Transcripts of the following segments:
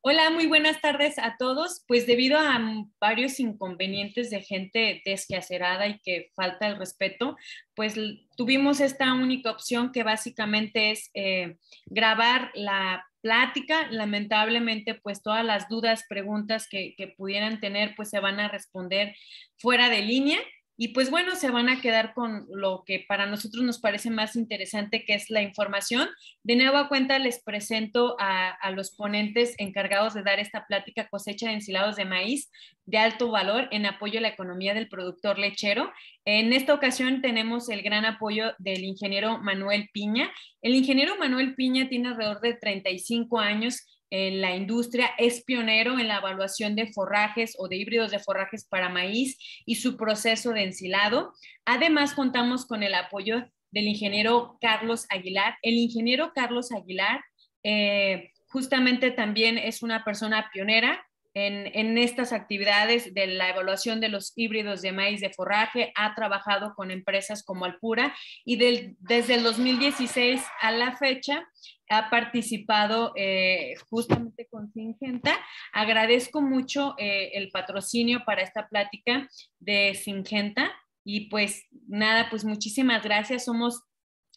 Hola, muy buenas tardes a todos. Pues debido a varios inconvenientes de gente desquacerada y que falta el respeto, pues tuvimos esta única opción que básicamente es eh, grabar la plática. Lamentablemente, pues todas las dudas, preguntas que pudieran tener, pues se van a responder fuera de línea. Y pues bueno, se van a quedar con lo que para nosotros nos parece más interesante, que es la información. De nueva cuenta les presento a, a los ponentes encargados de dar esta plática cosecha de ensilados de maíz de alto valor en apoyo a la economía del productor lechero. En esta ocasión tenemos el gran apoyo del ingeniero Manuel Piña. El ingeniero Manuel Piña tiene alrededor de 35 años en la industria, es pionero en la evaluación de forrajes o de híbridos de forrajes para maíz y su proceso de ensilado. Además, contamos con el apoyo del ingeniero Carlos Aguilar. El ingeniero Carlos Aguilar eh, justamente también es una persona pionera en, estas actividades de la evaluación de los híbridos de maíz de forraje, ha trabajado con empresas como Alpura y desde el 2016 a la fecha ha participado eh, justamente con Singenta. Agradezco mucho eh, el patrocinio para esta plática de Singenta y pues nada, pues muchísimas gracias. Somos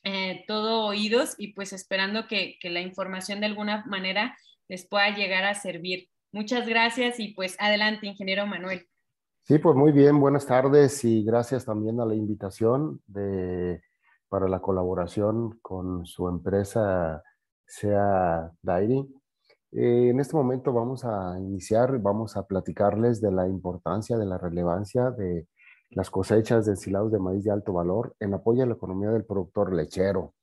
eh, todo oídos y pues esperando que, la información de alguna manera les pueda llegar a servir. Muchas gracias y pues adelante, ingeniero Manuel. Sí, pues muy bien, buenas tardes y gracias también a la invitación de, para la colaboración con su empresa sea Dairi. Eh, en este momento vamos a iniciar, vamos a platicarles de la importancia, de la relevancia de las cosechas de ensilados de maíz de alto valor en apoyo a la economía del productor lechero.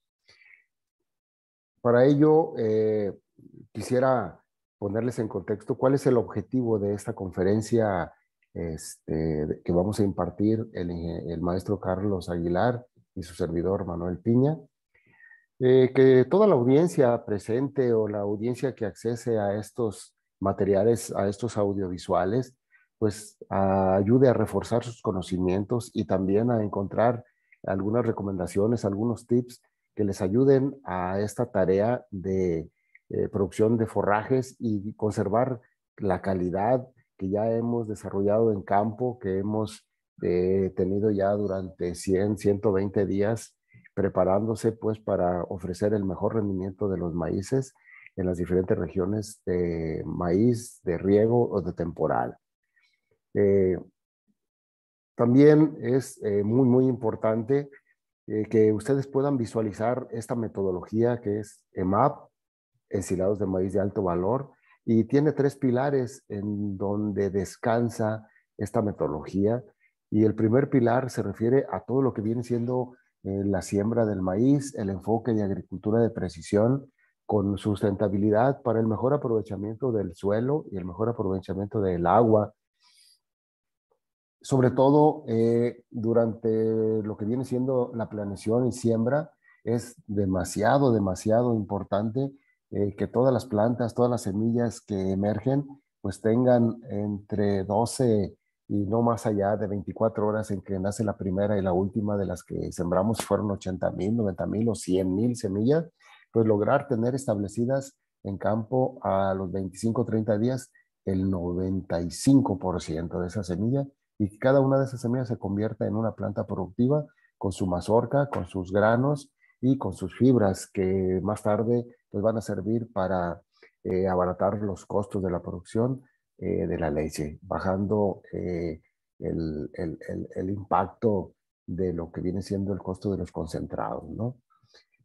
Para ello, eh, quisiera ponerles en contexto cuál es el objetivo de esta conferencia este, que vamos a impartir el maestro Carlos Aguilar y su servidor Manuel Piña. Eh, que toda la audiencia presente o la audiencia que accese a estos materiales, a estos audiovisuales, pues ayude a reforzar sus conocimientos y también a encontrar algunas recomendaciones, algunos tips que les ayuden a esta tarea de eh, producción de forrajes y conservar la calidad que ya hemos desarrollado en campo, que hemos eh, tenido ya durante 100, 120 días preparándose pues para ofrecer el mejor rendimiento de los maíces en las diferentes regiones de maíz, de riego o de temporal. Eh, también es eh, muy, muy importante eh, que ustedes puedan visualizar esta metodología que es EMAP, ensilados de maíz de alto valor, y tiene tres pilares en donde descansa esta metodología. Y el primer pilar se refiere a todo lo que viene siendo eh, la siembra del maíz, el enfoque de agricultura de precisión con sustentabilidad para el mejor aprovechamiento del suelo y el mejor aprovechamiento del agua, sobre todo eh, durante lo que viene siendo la planeación y siembra, es demasiado, demasiado importante eh, que todas las plantas, todas las semillas que emergen, pues tengan entre 12 y no más allá de 24 horas en que nace la primera y la última de las que sembramos fueron 80 mil, 90 mil o 100 mil semillas, pues lograr tener establecidas en campo a los 25, 30 días el 95% de esa semilla y que cada una de esas semillas se convierta en una planta productiva con su mazorca, con sus granos y con sus fibras que más tarde pues van a servir para eh, abaratar los costos de la producción, eh, de la leche, bajando eh, el, impacto de lo que viene siendo el costo de los concentrados. ¿no?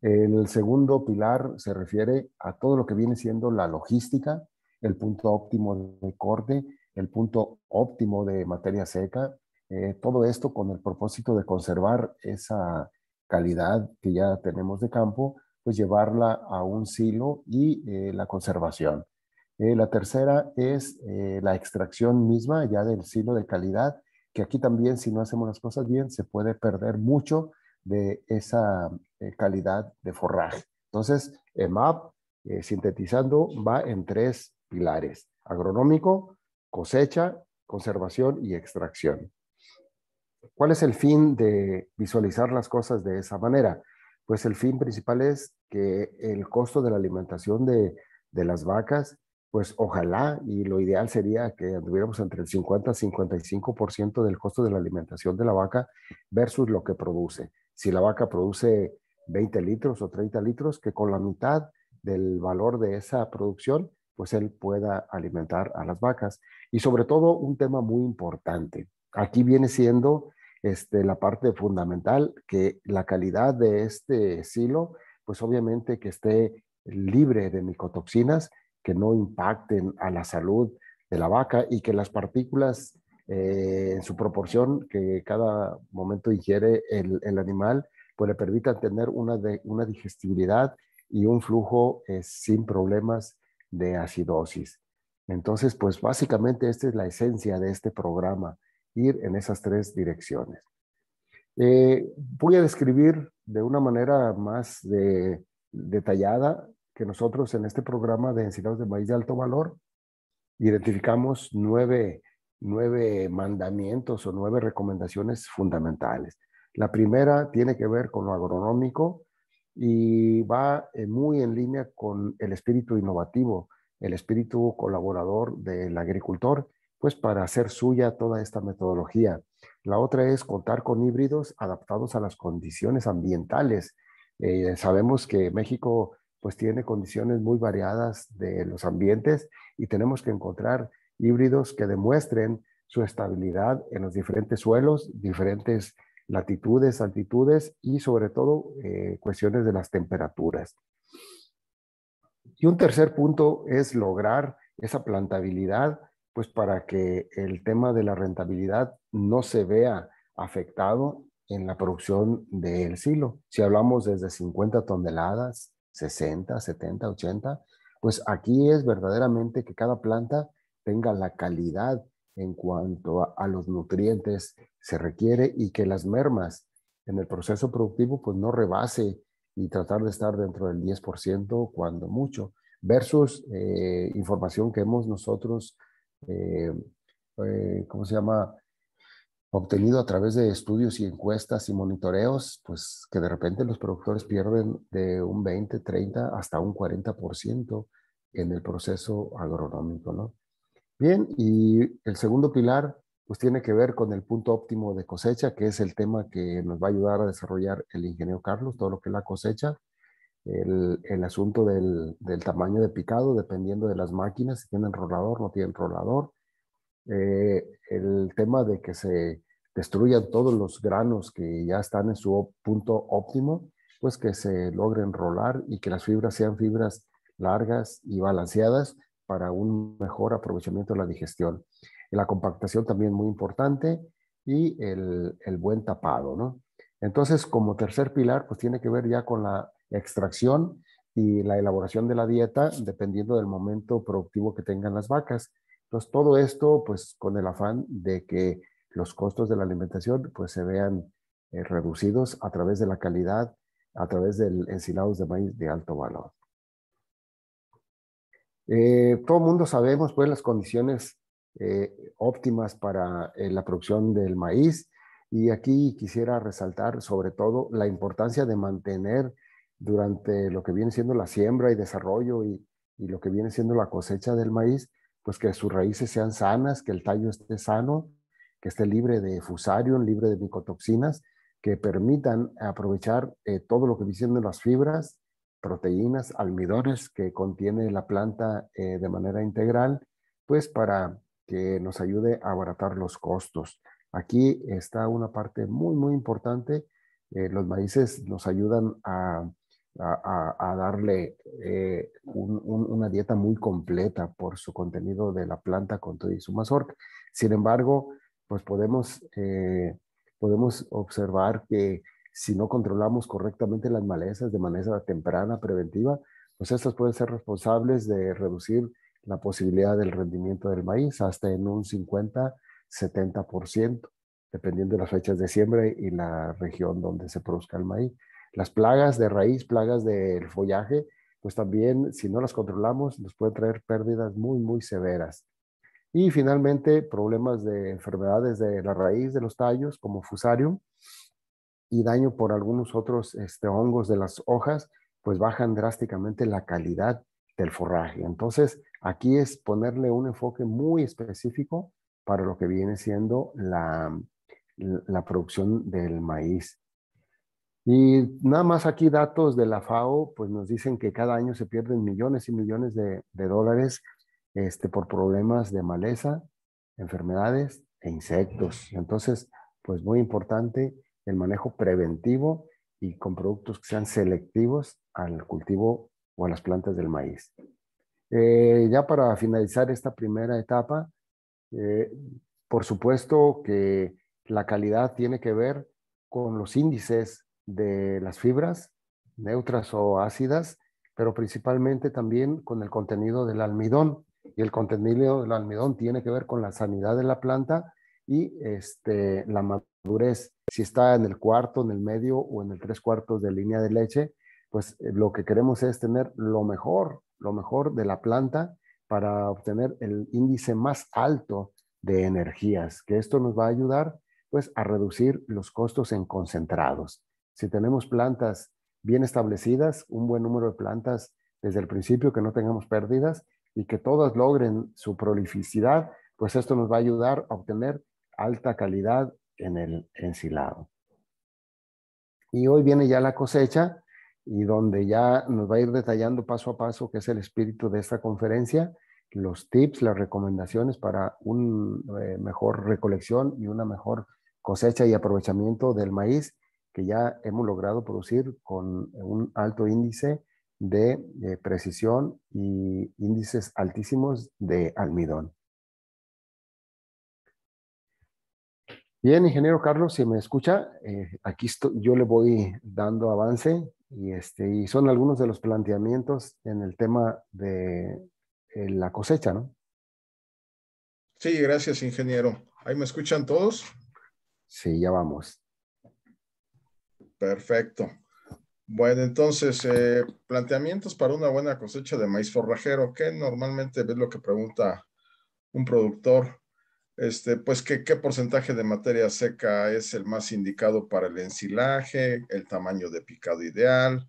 El segundo pilar se refiere a todo lo que viene siendo la logística, el punto óptimo de corte, el punto óptimo de materia seca, eh, todo esto con el propósito de conservar esa calidad que ya tenemos de campo, pues llevarla a un silo y la conservación. Eh, la tercera es eh, la extracción misma ya del silo de calidad, que aquí también si no hacemos las cosas bien se puede perder mucho de esa eh, calidad de forraje. Entonces, EMAP, sintetizando, va en tres pilares, agronómico, cosecha, conservación y extracción. ¿Cuál es el fin de visualizar las cosas de esa manera? Pues el fin principal es que el costo de la alimentación de las vacas pues ojalá y lo ideal sería que tuviéramos entre el 50 y 55% del costo de la alimentación de la vaca versus lo que produce. Si la vaca produce 20 litros o 30 litros, que con la mitad del valor de esa producción, pues él pueda alimentar a las vacas. Y sobre todo un tema muy importante. Aquí viene siendo este, la parte fundamental, que la calidad de este silo, pues obviamente que esté libre de micotoxinas que no impacten a la salud de la vaca y que las partículas eh, en su proporción que cada momento ingiere el, animal, pues le permitan tener una, una digestibilidad y un flujo eh, sin problemas de acidosis. Entonces, pues básicamente esta es la esencia de este programa, ir en esas tres direcciones. Eh, voy a describir de una manera más detallada que nosotros en este programa de ensilados de maíz de alto valor identificamos nueve, mandamientos o nueve recomendaciones fundamentales. La primera tiene que ver con lo agronómico y va eh, muy en línea con el espíritu innovativo, el espíritu colaborador del agricultor, pues para hacer suya toda esta metodología. La otra es contar con híbridos adaptados a las condiciones ambientales. Eh, sabemos que México pues tiene condiciones muy variadas de los ambientes y tenemos que encontrar híbridos que demuestren su estabilidad en los diferentes suelos, diferentes latitudes, altitudes y sobre todo eh, cuestiones de las temperaturas. Y un tercer punto es lograr esa plantabilidad, pues para que el tema de la rentabilidad no se vea afectado en la producción del silo. Si hablamos desde 50 toneladas 60, 70, 80, pues aquí es verdaderamente que cada planta tenga la calidad en cuanto a, los nutrientes se requiere y que las mermas en el proceso productivo pues no rebase y tratar de estar dentro del 10% cuando mucho, versus eh, información que hemos nosotros, eh, eh, ¿cómo se llama? obtenido a través de estudios y encuestas y monitoreos, pues que de repente los productores pierden de un 20, 30 hasta un 40% en el proceso agronómico, ¿no? Bien, y el segundo pilar, pues tiene que ver con el punto óptimo de cosecha, que es el tema que nos va a ayudar a desarrollar el ingeniero Carlos, todo lo que es la cosecha, el, asunto del, tamaño de picado, dependiendo de las máquinas, si tienen rolador, no tienen rolador, eh, el tema de que se destruyan todos los granos que ya están en su punto óptimo, pues que se logren rolar y que las fibras sean fibras largas y balanceadas para un mejor aprovechamiento de la digestión. La compactación también muy importante y el, el buen tapado, ¿no? Entonces, como tercer pilar, pues tiene que ver ya con la extracción y la elaboración de la dieta, dependiendo del momento productivo que tengan las vacas. Entonces, todo esto, pues, con el afán de que los costos de la alimentación, pues, se vean eh, reducidos a través de la calidad, a través del ensilados de maíz de alto valor. Eh, todo el mundo sabemos, pues, las condiciones eh, óptimas para la producción del maíz. Y aquí quisiera resaltar sobre todo la importancia de mantener durante lo que viene siendo la siembra y desarrollo y lo que viene siendo la cosecha del maíz, pues que sus raíces sean sanas, que el tallo esté sano, que esté libre de fusarium, libre de micotoxinas, que permitan aprovechar eh, todo lo que vienen las fibras, proteínas, almidones que contiene la planta eh, de manera integral, pues para que nos ayude a abaratar los costos. Aquí está una parte muy, muy importante. Eh, los maíces nos ayudan a a, darle eh, una dieta muy completa por su contenido de la planta con todo y su mazorca. Sin embargo, pues podemos, eh, podemos observar que si no controlamos correctamente las malezas de manera temprana, preventiva, pues estas pueden ser responsables de reducir la posibilidad del rendimiento del maíz hasta en un 50-70%, dependiendo de las fechas de siembra y la región donde se produzca el maíz. Las plagas de raíz, plagas del follaje, pues también si no las controlamos nos puede traer pérdidas muy, muy severas. Y finalmente, problemas de enfermedades de la raíz de los tallos, como fusarium, y daño por algunos otros este, hongos de las hojas, pues bajan drásticamente la calidad del forraje. Entonces, aquí es ponerle un enfoque muy específico para lo que viene siendo la, la producción del maíz. Y nada más aquí datos de la FAO, pues nos dicen que cada año se pierden millones y millones de, dólares este, por problemas de maleza, enfermedades e insectos. Entonces, pues muy importante el manejo preventivo y con productos que sean selectivos al cultivo o a las plantas del maíz. Eh, ya para finalizar esta primera etapa, eh, por supuesto que la calidad tiene que ver con los índices de las fibras neutras o ácidas, pero principalmente también con el contenido del almidón. Y el contenido del almidón tiene que ver con la sanidad de la planta y este, la madurez. Si está en el cuarto, en el medio o en el tres cuartos de línea de leche, pues eh, lo que queremos es tener lo mejor, lo mejor de la planta para obtener el índice más alto de energías, que esto nos va a ayudar pues a reducir los costos en concentrados. Si tenemos plantas bien establecidas, un buen número de plantas desde el principio, que no tengamos pérdidas y que todas logren su prolificidad, pues esto nos va a ayudar a obtener alta calidad en el ensilado. Y hoy viene ya la cosecha y donde ya nos va a ir detallando paso a paso que es el espíritu de esta conferencia, los tips, las recomendaciones para una eh, mejor recolección y una mejor cosecha y aprovechamiento del maíz que ya hemos logrado producir con un alto índice de eh, precisión y índices altísimos de almidón. Bien, ingeniero Carlos, si me escucha, eh, aquí yo le voy dando avance este, y, son algunos de los planteamientos en el tema de eh, la cosecha, ¿no? Sí, gracias, ingeniero. ¿Ahí me escuchan todos? Sí, ya vamos. Perfecto. Bueno, entonces, eh, planteamientos para una buena cosecha de maíz forrajero. que normalmente es lo que pregunta un productor? Este, pues, ¿qué porcentaje de materia seca es el más indicado para el ensilaje? ¿El tamaño de picado ideal?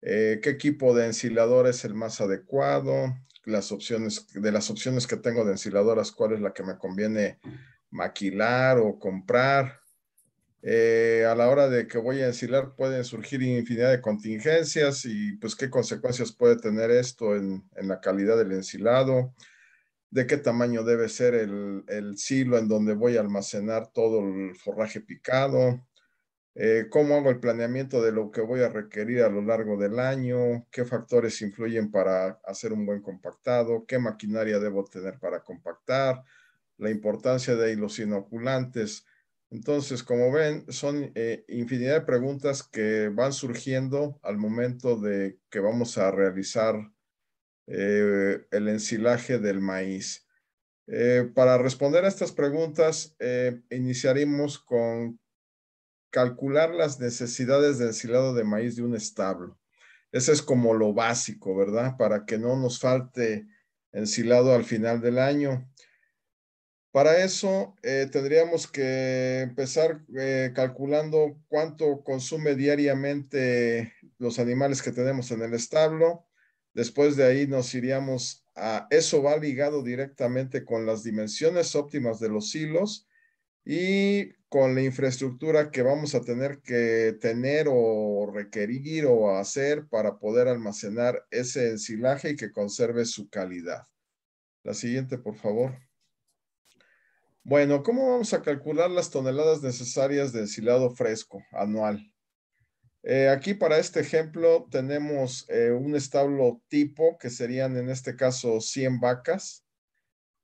Eh, ¿Qué equipo de ensilador es el más adecuado? Las opciones, de las opciones que tengo de ensiladoras, ¿cuál es la que me conviene maquilar o comprar? Eh, a la hora de que voy a ensilar pueden surgir infinidad de contingencias y pues qué consecuencias puede tener esto en, la calidad del ensilado, de qué tamaño debe ser el, silo en donde voy a almacenar todo el forraje picado, eh, cómo hago el planeamiento de lo que voy a requerir a lo largo del año, qué factores influyen para hacer un buen compactado, qué maquinaria debo tener para compactar, la importancia de los inoculantes, entonces, como ven, son eh, infinidad de preguntas que van surgiendo al momento de que vamos a realizar eh, el ensilaje del maíz. Eh, para responder a estas preguntas, iniciaremos con calcular las necesidades de ensilado de maíz de un establo. Ese es como lo básico, ¿verdad? Para que no nos falte ensilado al final del año. Para eso eh, tendríamos que empezar eh, calculando cuánto consume diariamente los animales que tenemos en el establo. Después de ahí nos iríamos a eso va ligado directamente con las dimensiones óptimas de los hilos y con la infraestructura que vamos a tener que tener o requerir o hacer para poder almacenar ese ensilaje y que conserve su calidad. La siguiente, por favor. Bueno, ¿cómo vamos a calcular las toneladas necesarias de ensilado fresco anual? Eh, aquí para este ejemplo tenemos eh, un establo tipo que serían en este caso 100 vacas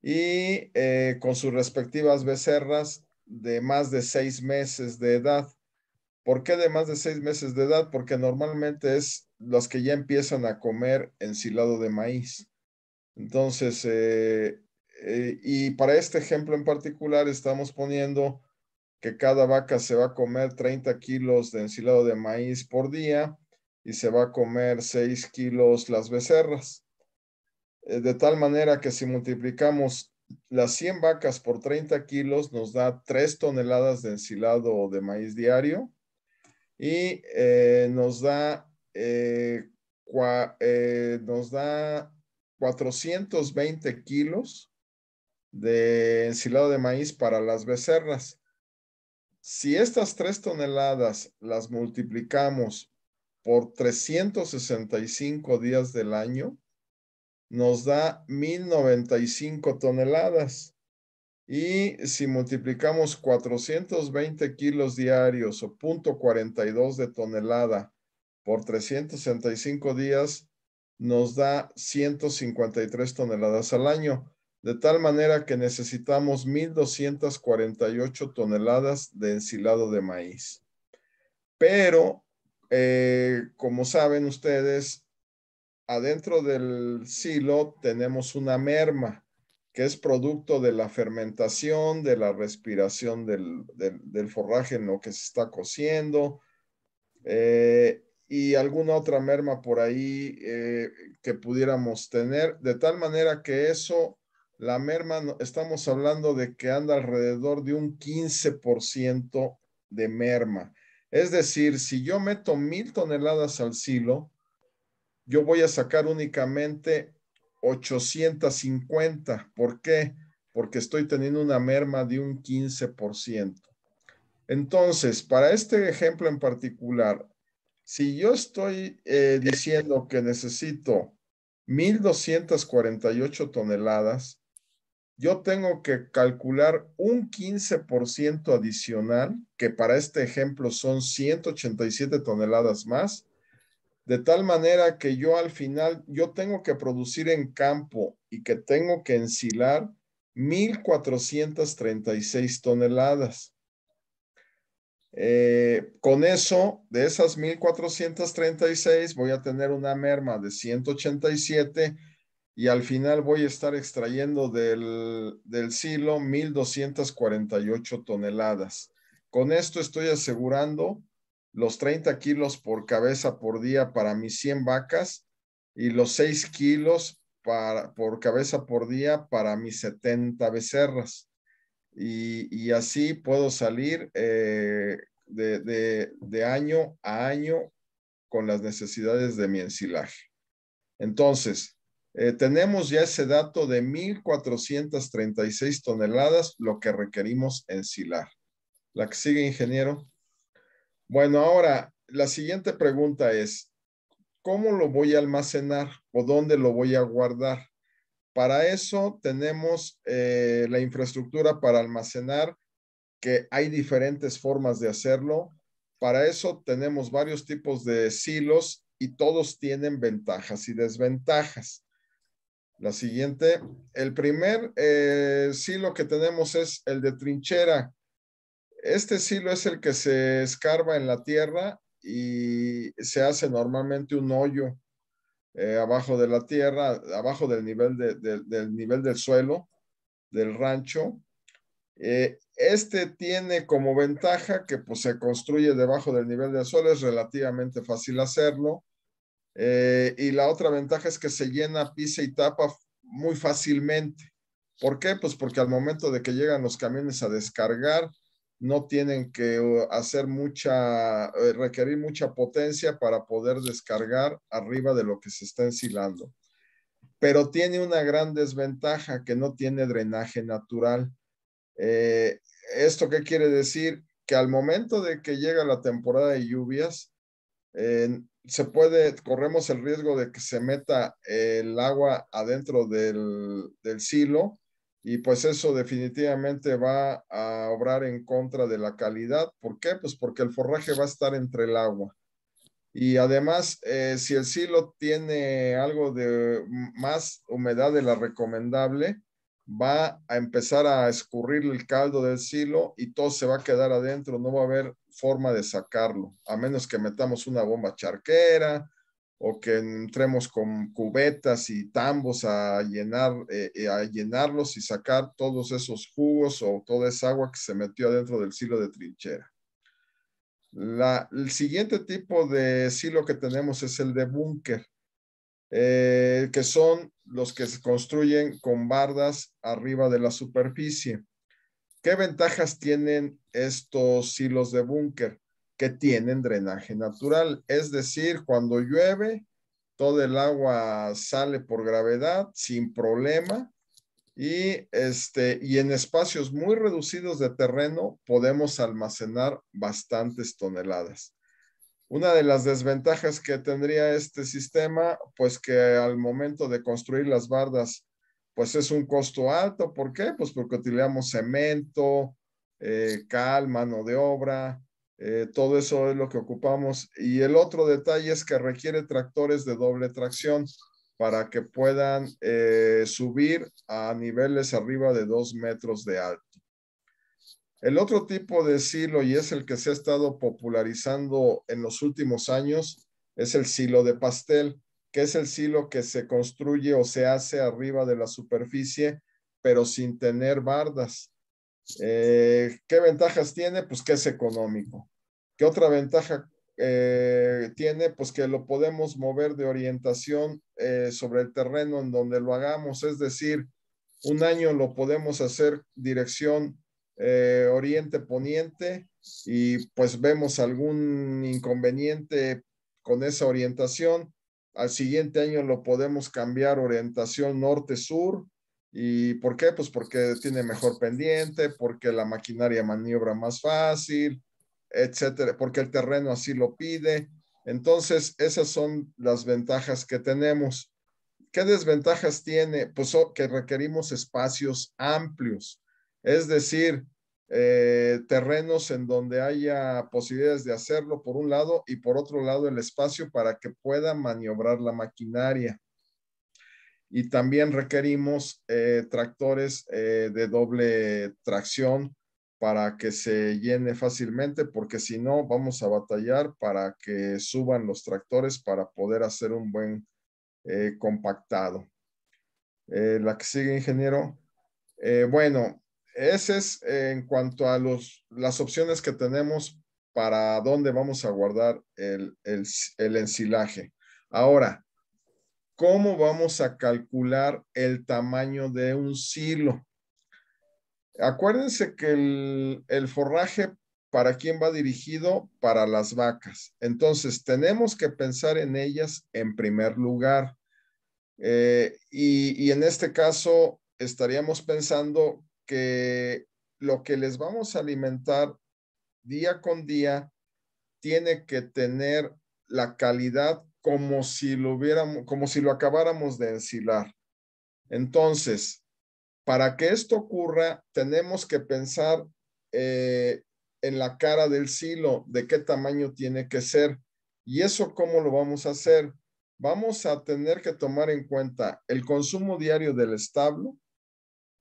y eh, con sus respectivas becerras de más de 6 meses de edad. ¿Por qué de más de 6 meses de edad? Porque normalmente es los que ya empiezan a comer ensilado de maíz. Entonces, eh, y para este ejemplo en particular estamos poniendo que cada vaca se va a comer 30 kilos de ensilado de maíz por día y se va a comer 6 kilos las becerras. Eh, de tal manera que si multiplicamos las 100 vacas por 30 kilos nos da 3 toneladas de ensilado de maíz diario y eh, nos da... nos da 420 kilos de ensilado de maíz para las becerras. Si estas tres toneladas las multiplicamos por 365 días del año, nos da 1095 toneladas. Y si multiplicamos 420 kilos diarios o 0.42 de tonelada por 365 días, nos da 153 toneladas al año de tal manera que necesitamos 1.248 toneladas de ensilado de maíz. Pero, eh, como saben ustedes, adentro del silo tenemos una merma, que es producto de la fermentación, de la respiración del, forraje en lo que se está cociendo, eh, y alguna otra merma por ahí eh, que pudiéramos tener, de tal manera que eso la merma, estamos hablando de que anda alrededor de un 15% de merma. Es decir, si yo meto mil toneladas al silo, yo voy a sacar únicamente 850. ¿Por qué? Porque estoy teniendo una merma de un 15%. Entonces, para este ejemplo en particular, si yo estoy eh, diciendo que necesito 1,248 toneladas, yo tengo que calcular un 15% adicional, que para este ejemplo son 187 toneladas más, de tal manera que yo al final, yo tengo que producir en campo y que tengo que ensilar 1,436 toneladas. Eh, con eso, de esas 1,436, voy a tener una merma de 187 y al final voy a estar extrayendo del, del silo 1.248 toneladas. Con esto estoy asegurando los 30 kilos por cabeza por día para mis 100 vacas y los 6 kilos para, por cabeza por día para mis 70 becerras. Y, así puedo salir eh, de, de, de año a año con las necesidades de mi ensilaje. Entonces, eh, tenemos ya ese dato de 1.436 toneladas, lo que requerimos en silar. La que sigue, ingeniero. Bueno, ahora, la siguiente pregunta es, ¿cómo lo voy a almacenar o dónde lo voy a guardar? Para eso tenemos eh, la infraestructura para almacenar, que hay diferentes formas de hacerlo. Para eso tenemos varios tipos de silos y todos tienen ventajas y desventajas. La siguiente, el primer eh, silo que tenemos es el de trinchera. Este silo es el que se escarba en la tierra y se hace normalmente un hoyo eh, abajo de la tierra, abajo del nivel, del, nivel del suelo del rancho. Eh, este tiene como ventaja que pues, se construye debajo del nivel del suelo, es relativamente fácil hacerlo. Eh, y la otra ventaja es que se llena, pisa y tapa muy fácilmente. ¿Por qué? Pues porque al momento de que llegan los camiones a descargar, no tienen que uh, hacer mucha, eh, requerir mucha potencia para poder descargar arriba de lo que se está ensilando. Pero tiene una gran desventaja que no tiene drenaje natural. Eh, ¿Esto qué quiere decir? Que al momento de que llega la temporada de lluvias, se puede, corremos el riesgo de que se meta el agua adentro del, silo y pues eso definitivamente va a obrar en contra de la calidad. ¿Por qué? Pues porque el forraje va a estar entre el agua. Y además, eh, si el silo tiene algo de más humedad de la recomendable, va a empezar a escurrir el caldo del silo y todo se va a quedar adentro, no va a haber forma de sacarlo, a menos que metamos una bomba charquera o que entremos con cubetas y tambos a, llenar, eh, eh, a llenarlos y sacar todos esos jugos o toda esa agua que se metió adentro del silo de trinchera. el siguiente tipo de silo que tenemos es el de búnker, eh, que son los que se construyen con bardas arriba de la superficie. ¿Qué ventajas tienen estos silos de búnker? Que tienen drenaje natural, es decir, cuando llueve, todo el agua sale por gravedad sin problema y, este, y en espacios muy reducidos de terreno podemos almacenar bastantes toneladas. Una de las desventajas que tendría este sistema, pues que al momento de construir las bardas, pues es un costo alto. ¿Por qué? Pues porque utilizamos cemento, eh, cal, mano de obra, eh, todo eso es lo que ocupamos. Y el otro detalle es que requiere tractores de doble tracción para que puedan eh, subir a niveles arriba de dos metros de alto. El otro tipo de silo, y es el que se ha estado popularizando en los últimos años, es el silo de pastel, que es el silo que se construye o se hace arriba de la superficie, pero sin tener bardas. Eh, ¿Qué ventajas tiene? Pues que es económico. ¿Qué otra ventaja eh, tiene? Pues que lo podemos mover de orientación eh, sobre el terreno en donde lo hagamos, es decir, un año lo podemos hacer dirección eh, oriente Poniente y pues vemos algún inconveniente con esa orientación. Al siguiente año lo podemos cambiar orientación norte-sur. ¿Y por qué? Pues porque tiene mejor pendiente, porque la maquinaria maniobra más fácil, etcétera, porque el terreno así lo pide. Entonces, esas son las ventajas que tenemos. ¿Qué desventajas tiene? Pues que requerimos espacios amplios. Es decir, eh, terrenos en donde haya posibilidades de hacerlo por un lado y por otro lado el espacio para que pueda maniobrar la maquinaria. Y también requerimos eh, tractores eh, de doble tracción para que se llene fácilmente, porque si no, vamos a batallar para que suban los tractores para poder hacer un buen compactado. la que sigue, ingeniero. bueno, ese es en cuanto a las opciones que tenemos para dónde vamos a guardar el, el, ensilaje. Ahora, ¿cómo vamos a calcular el tamaño de un silo? Acuérdense que el, forraje, ¿para quién va dirigido? Para las vacas. Entonces, tenemos que pensar en ellas en primer lugar. Eh, y, y en este caso, estaríamos pensando que lo que les vamos a alimentar día con día tiene que tener la calidad como si lo hubiéramos, como si lo acabáramos de ensilar. Entonces, para que esto ocurra, tenemos que pensar eh, en la cara del silo, de qué tamaño tiene que ser. ¿Y eso cómo lo vamos a hacer? Vamos a tener que tomar en cuenta el consumo diario del establo,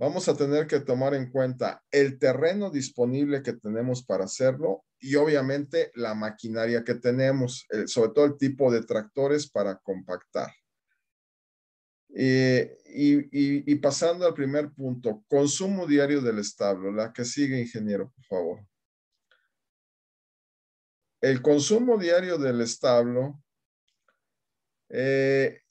vamos a tener que tomar en cuenta el terreno disponible que tenemos para hacerlo y obviamente la maquinaria que tenemos, sobre todo el tipo de tractores para compactar. Eh, y, pasando al primer punto, consumo diario del establo, la que sigue, ingeniero, por favor. El consumo diario del establo eh,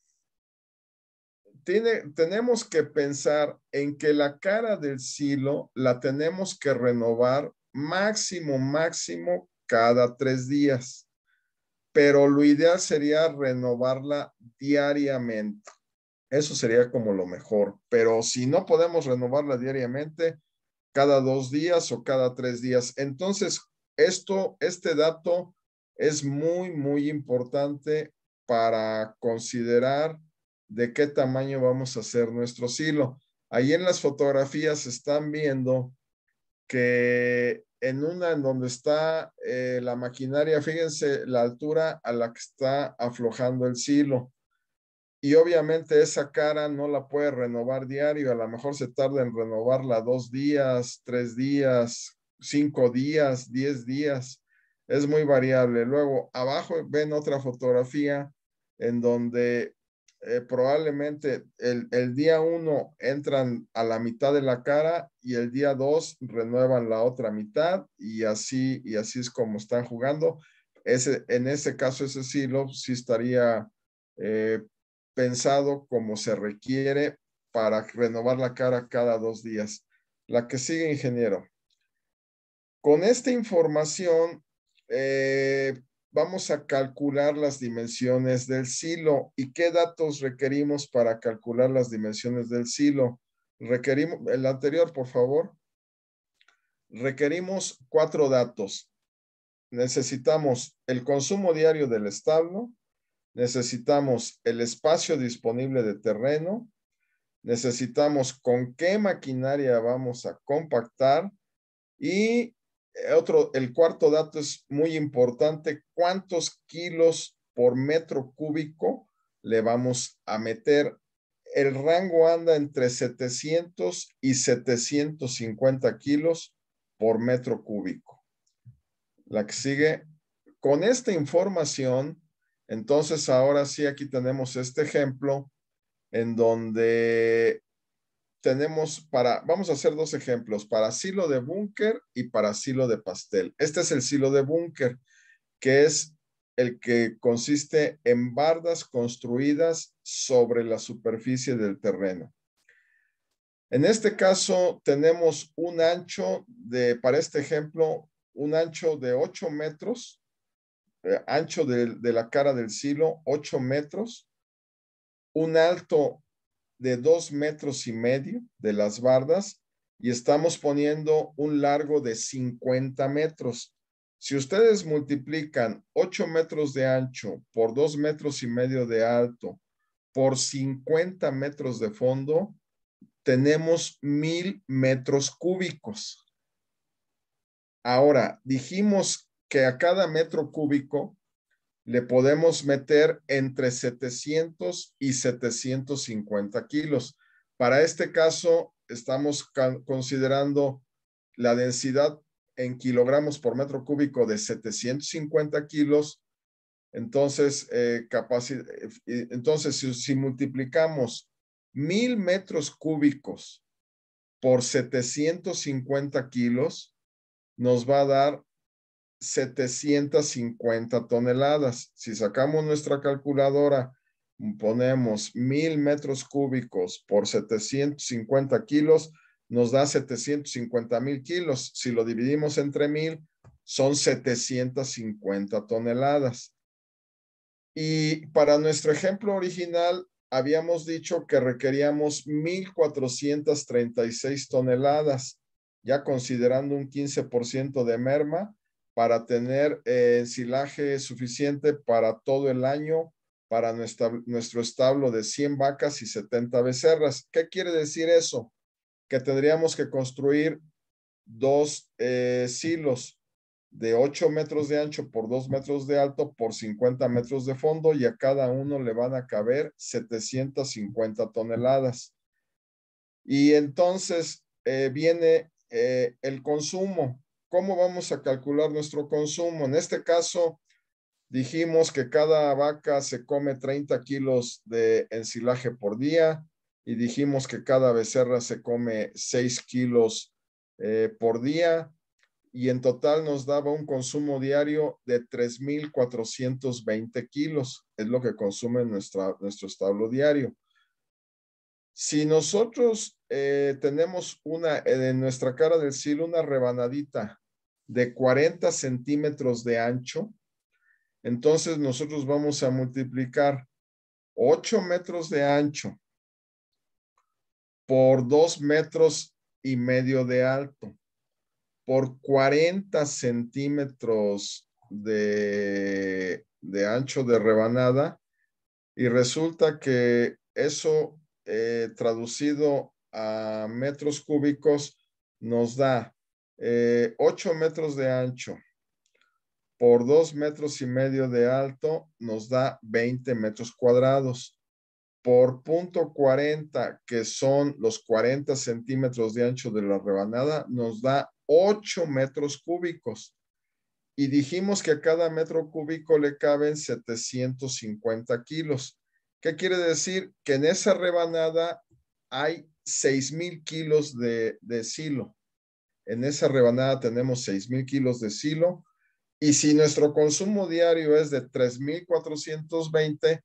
tenemos que pensar en que la cara del silo la tenemos que renovar máximo, máximo cada tres días. Pero lo ideal sería renovarla diariamente. Eso sería como lo mejor. Pero si no podemos renovarla diariamente, cada dos días o cada tres días. Entonces, esto, este dato es muy, muy importante para considerar de qué tamaño vamos a hacer nuestro silo. Ahí en las fotografías están viendo que en una en donde está eh, la maquinaria, fíjense la altura a la que está aflojando el silo. Y obviamente esa cara no la puede renovar diario, a lo mejor se tarda en renovarla dos días, tres días, cinco días, diez días. Es muy variable. Luego, abajo ven otra fotografía en donde eh, probablemente el, día uno entran a la mitad de la cara y el día dos renuevan la otra mitad y así, y así es como están jugando. Ese, en ese caso, ese silo sí estaría eh, pensado como se requiere para renovar la cara cada dos días. La que sigue, ingeniero. Con esta información, eh, vamos a calcular las dimensiones del silo. ¿Y qué datos requerimos para calcular las dimensiones del silo? Requerimos, el anterior, por favor. Requerimos cuatro datos. Necesitamos el consumo diario del establo, necesitamos el espacio disponible de terreno, necesitamos con qué maquinaria vamos a compactar y eh, otro, el cuarto dato es muy importante, cuántos kilos por metro cúbico le vamos a meter. El rango anda entre 700 y 750 kilos por metro cúbico. La que sigue, con esta información, entonces ahora sí, aquí tenemos este ejemplo en donde tenemos para, vamos a hacer dos ejemplos, para silo de búnker y para silo de pastel. Este es el silo de búnker, que es el que consiste en bardas construidas sobre la superficie del terreno. En este caso tenemos un ancho de, para este ejemplo, un ancho de 8 metros, eh, ancho de, la cara del silo, 8 metros, un alto de dos metros y medio de las bardas y estamos poniendo un largo de 50 metros. Si ustedes multiplican 8 metros de ancho por 2 metros y medio de alto por 50 metros de fondo, tenemos mil metros cúbicos. Ahora, dijimos que a cada metro cúbico le podemos meter entre 700 y 750 kilos. Para este caso, estamos considerando la densidad en kilogramos por metro cúbico de 750 kilos. Entonces, eh, eh, entonces si, si multiplicamos mil metros cúbicos por 750 kilos, nos va a dar 750 toneladas. Si sacamos nuestra calculadora, ponemos mil metros cúbicos por 750 kilos, nos da 750 mil kilos. Si lo dividimos entre mil, son 750 toneladas. Y para nuestro ejemplo original, habíamos dicho que requeríamos 1,436 toneladas, ya considerando un 15% de merma, para tener eh, silaje suficiente para todo el año para nuestra, nuestro establo de 100 vacas y 70 becerras. ¿Qué quiere decir eso? Que tendríamos que construir dos eh, silos de 8 metros de ancho por 2 metros de alto por 50 metros de fondo y a cada uno le van a caber 750 toneladas. Y entonces eh, viene el consumo cómo vamos a calcular nuestro consumo. En este caso, dijimos que cada vaca se come 30 kilos de ensilaje por día y dijimos que cada becerra se come 6 kilos eh, por día y en total nos daba un consumo diario de 3.420 kilos, es lo que consume nuestra, nuestro establo diario. Si nosotros eh, tenemos una eh, en nuestra cara del cielo una rebanadita de 40 centímetros de ancho, entonces nosotros vamos a multiplicar 8 metros de ancho por 2 metros y medio de alto por 40 centímetros de, ancho de rebanada y resulta que eso eh, traducido a metros cúbicos nos da 8 eh, metros de ancho por 2 metros y medio de alto nos da 20 metros cuadrados. Por punto 40, que son los 40 centímetros de ancho de la rebanada, nos da 8 metros cúbicos. Y dijimos que a cada metro cúbico le caben 750 kilos. ¿Qué quiere decir? Que en esa rebanada hay 6,000 kilos de silo en esa rebanada tenemos 6.000 kilos de silo. Y si nuestro consumo diario es de 3.420,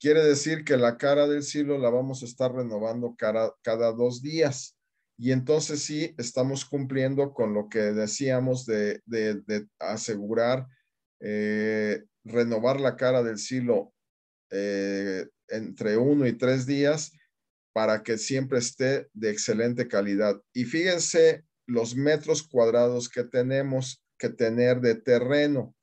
quiere decir que la cara del silo la vamos a estar renovando cada, cada dos días. Y entonces sí, estamos cumpliendo con lo que decíamos de, asegurar, eh, renovar la cara del silo eh, entre uno y tres días para que siempre esté de excelente calidad. Y fíjense los metros cuadrados que tenemos que tener de terreno.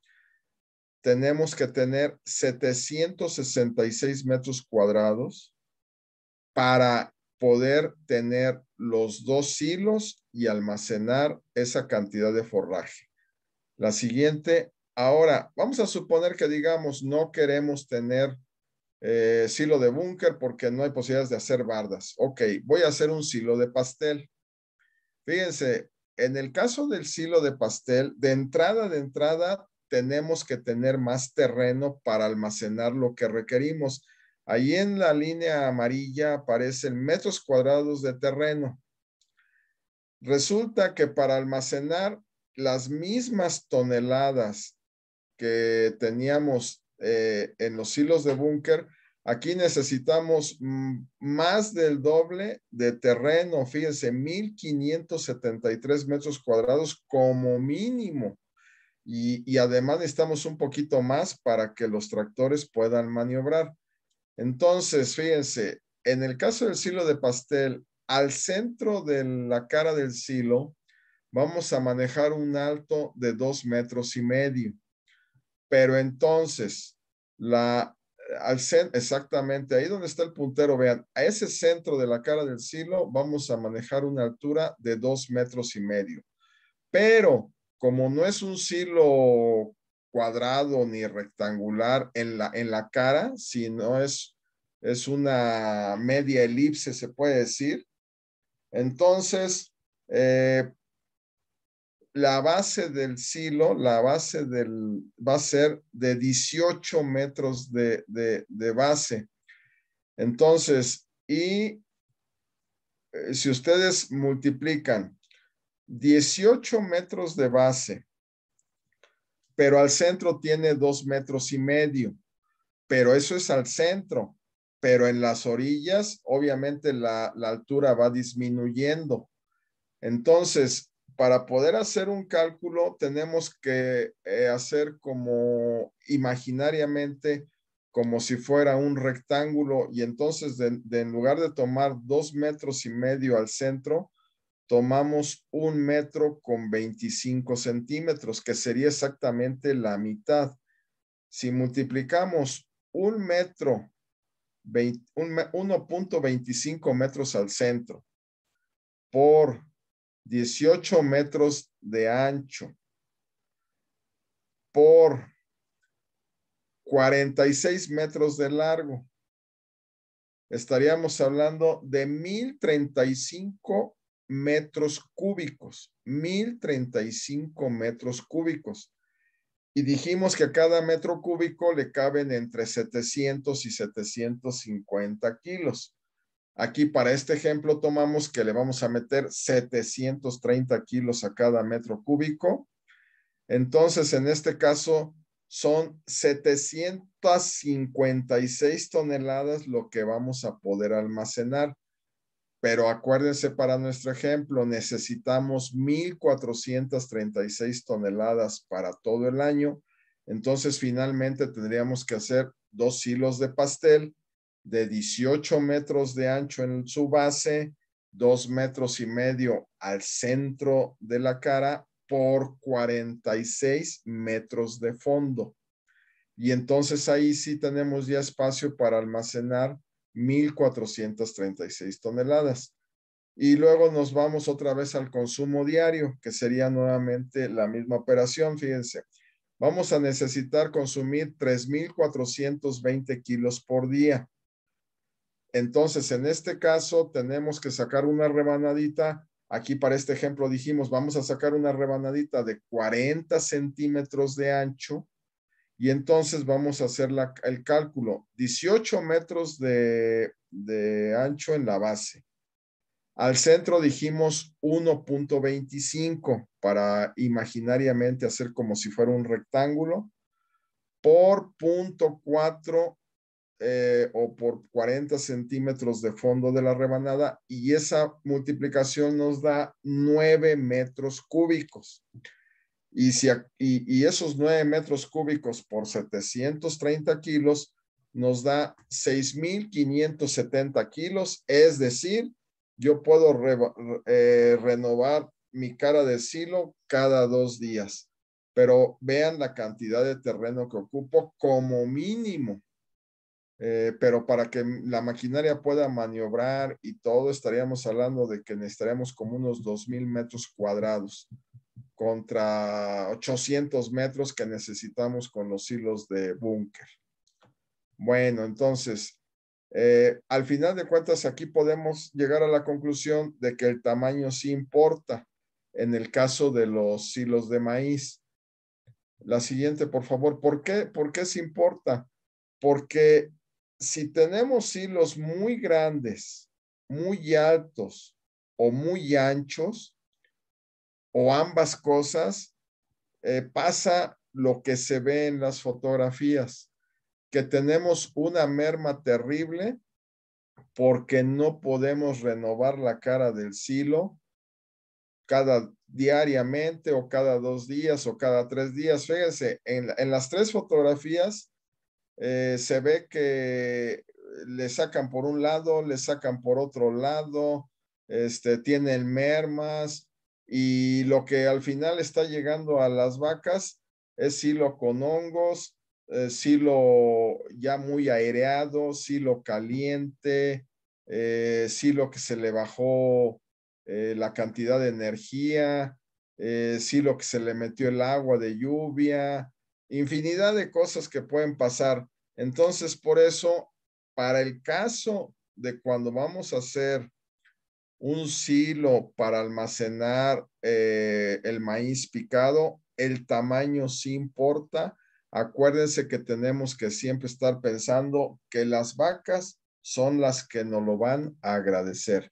Tenemos que tener 766 metros cuadrados para poder tener los dos silos y almacenar esa cantidad de forraje. La siguiente, ahora, vamos a suponer que digamos no queremos tener eh, silo de búnker porque no hay posibilidades de hacer bardas. Ok, voy a hacer un silo de pastel. Fíjense, en el caso del silo de pastel, de entrada, de entrada, tenemos que tener más terreno para almacenar lo que requerimos. Ahí en la línea amarilla aparecen metros cuadrados de terreno. Resulta que para almacenar las mismas toneladas que teníamos eh, en los silos de búnker, Aquí necesitamos mm, más del doble de terreno, fíjense, 1573 metros cuadrados como mínimo. Y, además necesitamos un poquito más para que los tractores puedan maniobrar. Entonces, fíjense, en el caso del silo de pastel, al centro de la cara del silo, vamos a manejar un alto de dos metros y medio. Pero entonces, la, exactamente ahí donde está el puntero, vean, a ese centro de la cara del silo vamos a manejar una altura de dos metros y medio. Pero como no es un silo cuadrado ni rectangular en la, en la cara, sino es, es una media elipse, se puede decir. Entonces, eh, la base del silo, la base del, va a ser de 18 metros de, base. Entonces, y eh, si ustedes multiplican 18 metros de base, pero al centro tiene dos metros y medio, pero eso es al centro, pero en las orillas, obviamente la, la altura va disminuyendo. Entonces, para poder hacer un cálculo tenemos que eh, hacer como imaginariamente como si fuera un rectángulo y entonces en lugar de tomar dos metros y medio al centro, tomamos un metro con 25 centímetros, que sería exactamente la mitad. Si multiplicamos un metro, 1.25 metros al centro por 18 metros de ancho por 46 metros de largo. Estaríamos hablando de 1035 metros cúbicos, 1035 metros cúbicos. Y dijimos que a cada metro cúbico le caben entre 700 y 750 kilos. Aquí para este ejemplo tomamos que le vamos a meter 730 kilos a cada metro cúbico. Entonces, en este caso, son 756 toneladas lo que vamos a poder almacenar. Pero acuérdense para nuestro ejemplo, necesitamos 1.436 toneladas para todo el año. Entonces, finalmente tendríamos que hacer dos hilos de pastel de 18 metros de ancho en su base, 2 metros y medio al centro de la cara por 46 metros de fondo. Y entonces ahí sí tenemos ya espacio para almacenar 1.436 toneladas. Y luego nos vamos otra vez al consumo diario, que sería nuevamente la misma operación, fíjense. Vamos a necesitar consumir 3.420 kilos por día. Entonces, en este caso, tenemos que sacar una rebanadita. Aquí para este ejemplo dijimos, vamos a sacar una rebanadita de 40 centímetros de ancho y entonces vamos a hacer el cálculo. 18 metros de, de ancho en la base. Al centro dijimos 1.25 para imaginariamente hacer como si fuera un rectángulo por 0.4 eh, o por 40 centímetros de fondo de la rebanada y esa multiplicación nos da 9 metros cúbicos. Y, si, y, esos 9 metros cúbicos por 730 kilos nos da 6,570 kilos, es decir, yo puedo eh, renovar mi cara de silo cada dos días pero vean la cantidad de terreno que ocupo como mínimo eh, pero para que la maquinaria pueda maniobrar y todo, estaríamos hablando de que necesitaríamos como unos 2.000 metros cuadrados contra 800 metros que necesitamos con los hilos de búnker. Bueno, entonces, eh, al final de cuentas, aquí podemos llegar a la conclusión de que el tamaño sí importa en el caso de los hilos de maíz. La siguiente, por favor. ¿Por qué? ¿Por qué se importa? Porque si tenemos hilos muy grandes, muy altos o muy anchos, o ambas cosas, eh, pasa lo que se ve en las fotografías, que tenemos una merma terrible porque no podemos renovar la cara del silo cada diariamente o cada dos días o cada tres días. Fíjense, en las tres fotografías eh, se ve que le sacan por un lado, le sacan por otro lado, este, tienen mermas y lo que al final está llegando a las vacas es silo con hongos, eh, silo ya muy aireado, silo caliente, eh, silo que se le bajó eh, la cantidad de energía, silo que se le metió el agua de lluvia, infinidad de cosas que pueden pasar. Entonces, por eso, para el caso de cuando vamos a hacer un silo para almacenar eh, el maíz picado, el tamaño sí importa. Acuérdense que tenemos que siempre estar pensando que las vacas son las que nos lo van a agradecer.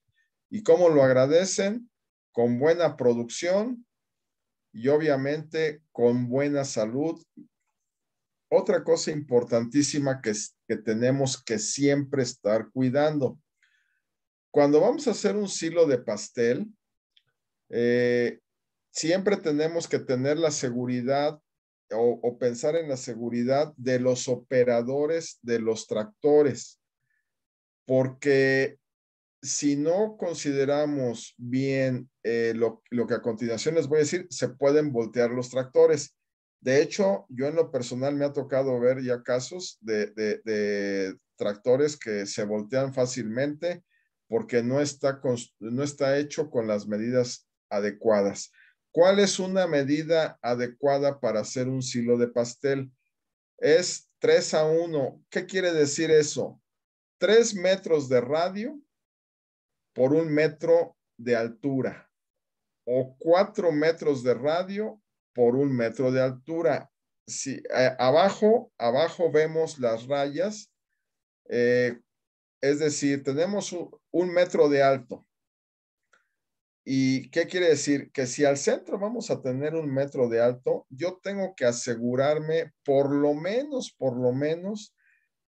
¿Y cómo lo agradecen? Con buena producción y obviamente con buena salud otra cosa importantísima que, que tenemos que siempre estar cuidando. Cuando vamos a hacer un silo de pastel, eh, siempre tenemos que tener la seguridad o, pensar en la seguridad de los operadores de los tractores, porque si no consideramos bien eh, lo, lo que a continuación les voy a decir, se pueden voltear los tractores. De hecho, yo en lo personal me ha tocado ver ya casos de, tractores que se voltean fácilmente porque no está, no está hecho con las medidas adecuadas. ¿Cuál es una medida adecuada para hacer un silo de pastel? Es 3 a 1. ¿Qué quiere decir eso? 3 metros de radio por un metro de altura o 4 metros de radio por un metro de altura. Si, eh, abajo, abajo vemos las rayas, eh, es decir, tenemos un, metro de alto. ¿Y qué quiere decir? Que si al centro vamos a tener un metro de alto, yo tengo que asegurarme por lo menos, por lo menos,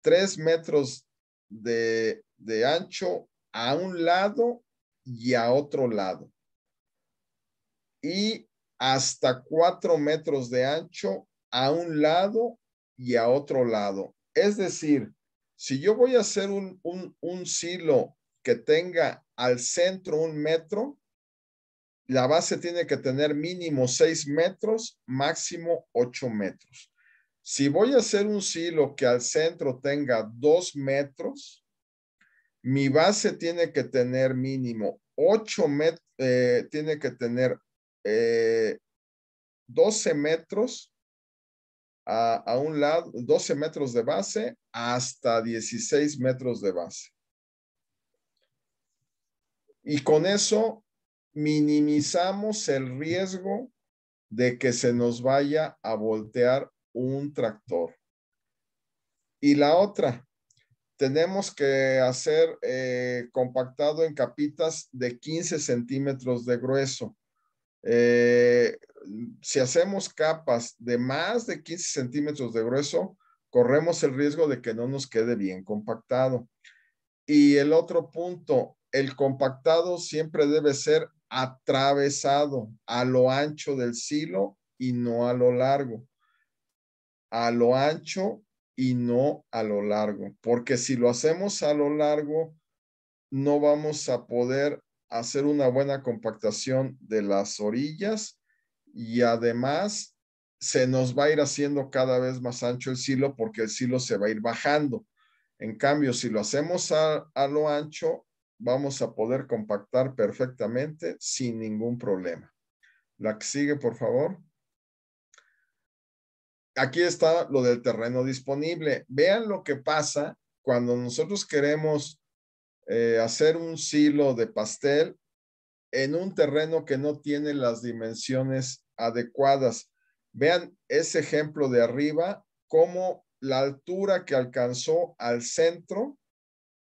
tres metros de, de ancho a un lado y a otro lado. Y hasta cuatro metros de ancho a un lado y a otro lado. Es decir, si yo voy a hacer un, un, un silo que tenga al centro un metro, la base tiene que tener mínimo seis metros, máximo ocho metros. Si voy a hacer un silo que al centro tenga dos metros, mi base tiene que tener mínimo ocho metros, eh, tiene que tener 12 eh, metros a, un lado, 12 metros de base hasta 16 metros de base. Y con eso minimizamos el riesgo de que se nos vaya a voltear un tractor. Y la otra, tenemos que hacer eh, compactado en capitas de 15 centímetros de grueso eh, si hacemos capas de más de 15 centímetros de grueso, corremos el riesgo de que no nos quede bien compactado. Y el otro punto, el compactado siempre debe ser atravesado a lo ancho del silo y no a lo largo. A lo ancho y no a lo largo, porque si lo hacemos a lo largo, no vamos a poder hacer una buena compactación de las orillas y además se nos va a ir haciendo cada vez más ancho el silo porque el silo se va a ir bajando. En cambio, si lo hacemos a, lo ancho, vamos a poder compactar perfectamente sin ningún problema. La que sigue, por favor. Aquí está lo del terreno disponible. Vean lo que pasa cuando nosotros queremos eh, hacer un silo de pastel en un terreno que no tiene las dimensiones adecuadas. Vean ese ejemplo de arriba, como la altura que alcanzó al centro,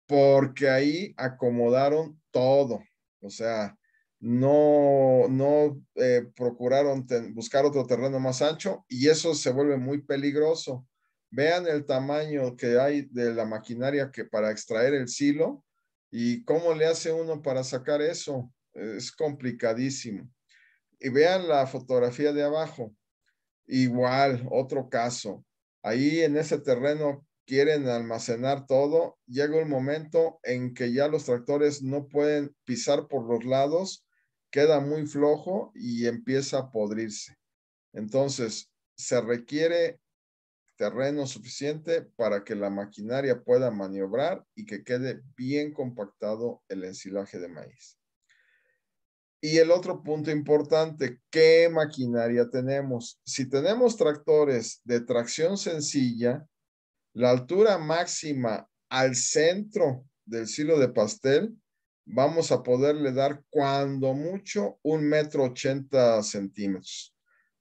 porque ahí acomodaron todo. O sea, no, no eh, procuraron buscar otro terreno más ancho y eso se vuelve muy peligroso. Vean el tamaño que hay de la maquinaria que para extraer el silo ¿Y cómo le hace uno para sacar eso? Es complicadísimo. Y vean la fotografía de abajo. Igual, otro caso. Ahí en ese terreno quieren almacenar todo. Llega el momento en que ya los tractores no pueden pisar por los lados, queda muy flojo y empieza a podrirse. Entonces, se requiere terreno suficiente para que la maquinaria pueda maniobrar y que quede bien compactado el ensilaje de maíz. Y el otro punto importante, ¿qué maquinaria tenemos? Si tenemos tractores de tracción sencilla, la altura máxima al centro del silo de pastel, vamos a poderle dar cuando mucho un metro ochenta centímetros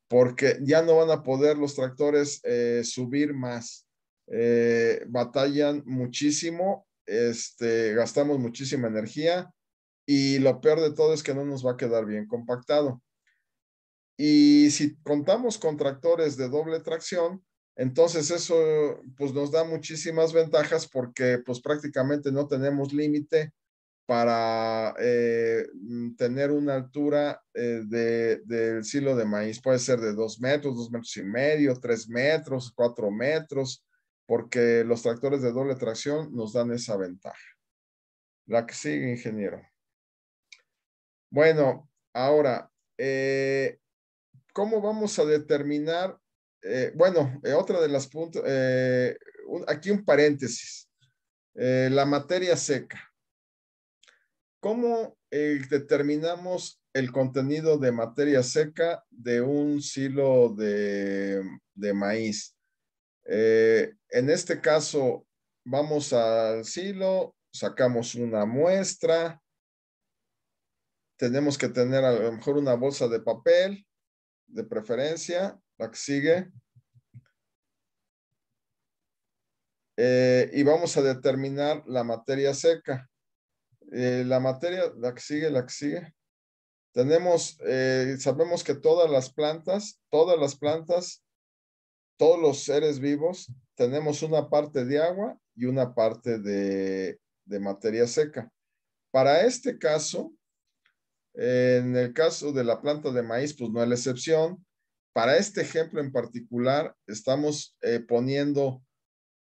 porque ya no van a poder los tractores eh, subir más. Eh, batallan muchísimo, este, gastamos muchísima energía y lo peor de todo es que no nos va a quedar bien compactado. Y si contamos con tractores de doble tracción, entonces eso pues nos da muchísimas ventajas porque pues prácticamente no tenemos límite para eh, mm, tener una altura eh, del silo de maíz. Puede ser de dos metros, dos metros y medio, tres metros, cuatro metros, porque los tractores de doble tracción nos dan esa ventaja. La que sigue, ingeniero. Bueno, ahora, eh, ¿cómo vamos a determinar? bueno, otra de las puntas, aquí un paréntesis, la materia seca ¿Cómo eh, determinamos el contenido de materia seca de un silo de, maíz? Eh, en este caso, vamos al silo, sacamos una muestra, tenemos que tener a lo mejor una bolsa de papel, de preferencia, la que sigue. Eh, y vamos a determinar la materia seca. Eh, la materia, la que sigue, la que sigue. Tenemos, eh, sabemos que todas las plantas, todas las plantas, todos los seres vivos, tenemos una parte de agua y una parte de, de materia seca. Para este caso, en el caso de la planta de maíz, pues no es la excepción. Para este ejemplo en particular, estamos eh, poniendo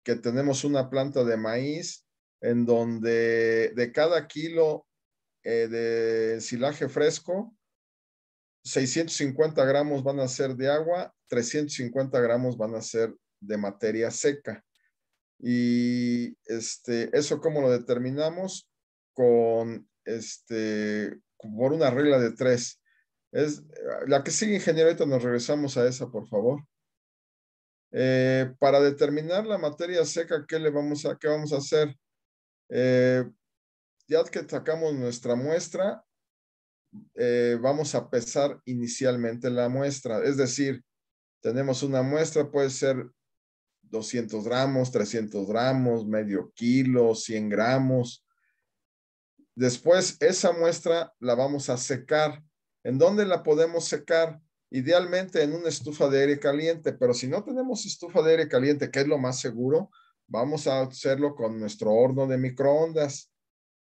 que tenemos una planta de maíz en donde de cada kilo eh, de silaje fresco, 650 gramos van a ser de agua, 350 gramos van a ser de materia seca. Y este, eso cómo lo determinamos con este, por una regla de tres. Es la que sigue, ingeniero, nos regresamos a esa, por favor. Eh, para determinar la materia seca, ¿qué le vamos a, qué vamos a hacer? Eh, ya que sacamos nuestra muestra, eh, vamos a pesar inicialmente la muestra. Es decir, tenemos una muestra, puede ser 200 gramos, 300 gramos, medio kilo, 100 gramos. Después, esa muestra la vamos a secar. ¿En dónde la podemos secar? Idealmente en una estufa de aire caliente, pero si no tenemos estufa de aire caliente, que es lo más seguro, Vamos a hacerlo con nuestro horno de microondas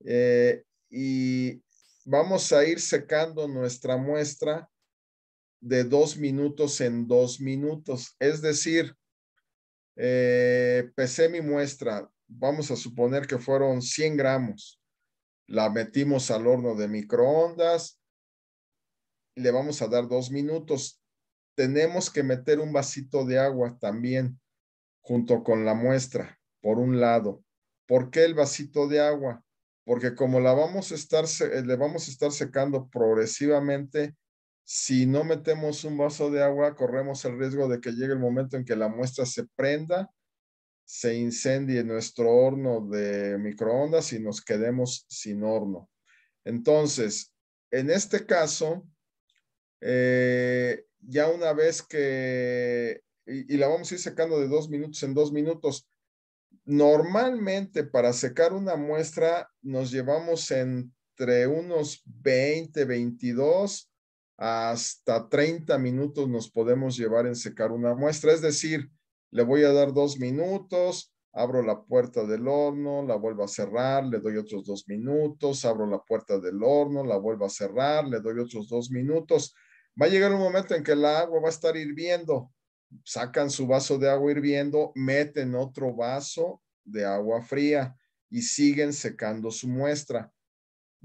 eh, y vamos a ir secando nuestra muestra de dos minutos en dos minutos. Es decir, eh, pesé mi muestra, vamos a suponer que fueron 100 gramos. La metimos al horno de microondas, le vamos a dar dos minutos. Tenemos que meter un vasito de agua también junto con la muestra, por un lado. ¿Por qué el vasito de agua? Porque como la vamos a estar, eh, le vamos a estar secando progresivamente, si no metemos un vaso de agua, corremos el riesgo de que llegue el momento en que la muestra se prenda, se incendie nuestro horno de microondas y nos quedemos sin horno. Entonces, en este caso, eh, ya una vez que y, la vamos a ir secando de dos minutos en dos minutos. Normalmente para secar una muestra nos llevamos entre unos 20, 22 hasta 30 minutos nos podemos llevar en secar una muestra. Es decir, le voy a dar dos minutos, abro la puerta del horno, la vuelvo a cerrar, le doy otros dos minutos, abro la puerta del horno, la vuelvo a cerrar, le doy otros dos minutos. Va a llegar un momento en que el agua va a estar hirviendo sacan su vaso de agua hirviendo, meten otro vaso de agua fría y siguen secando su muestra.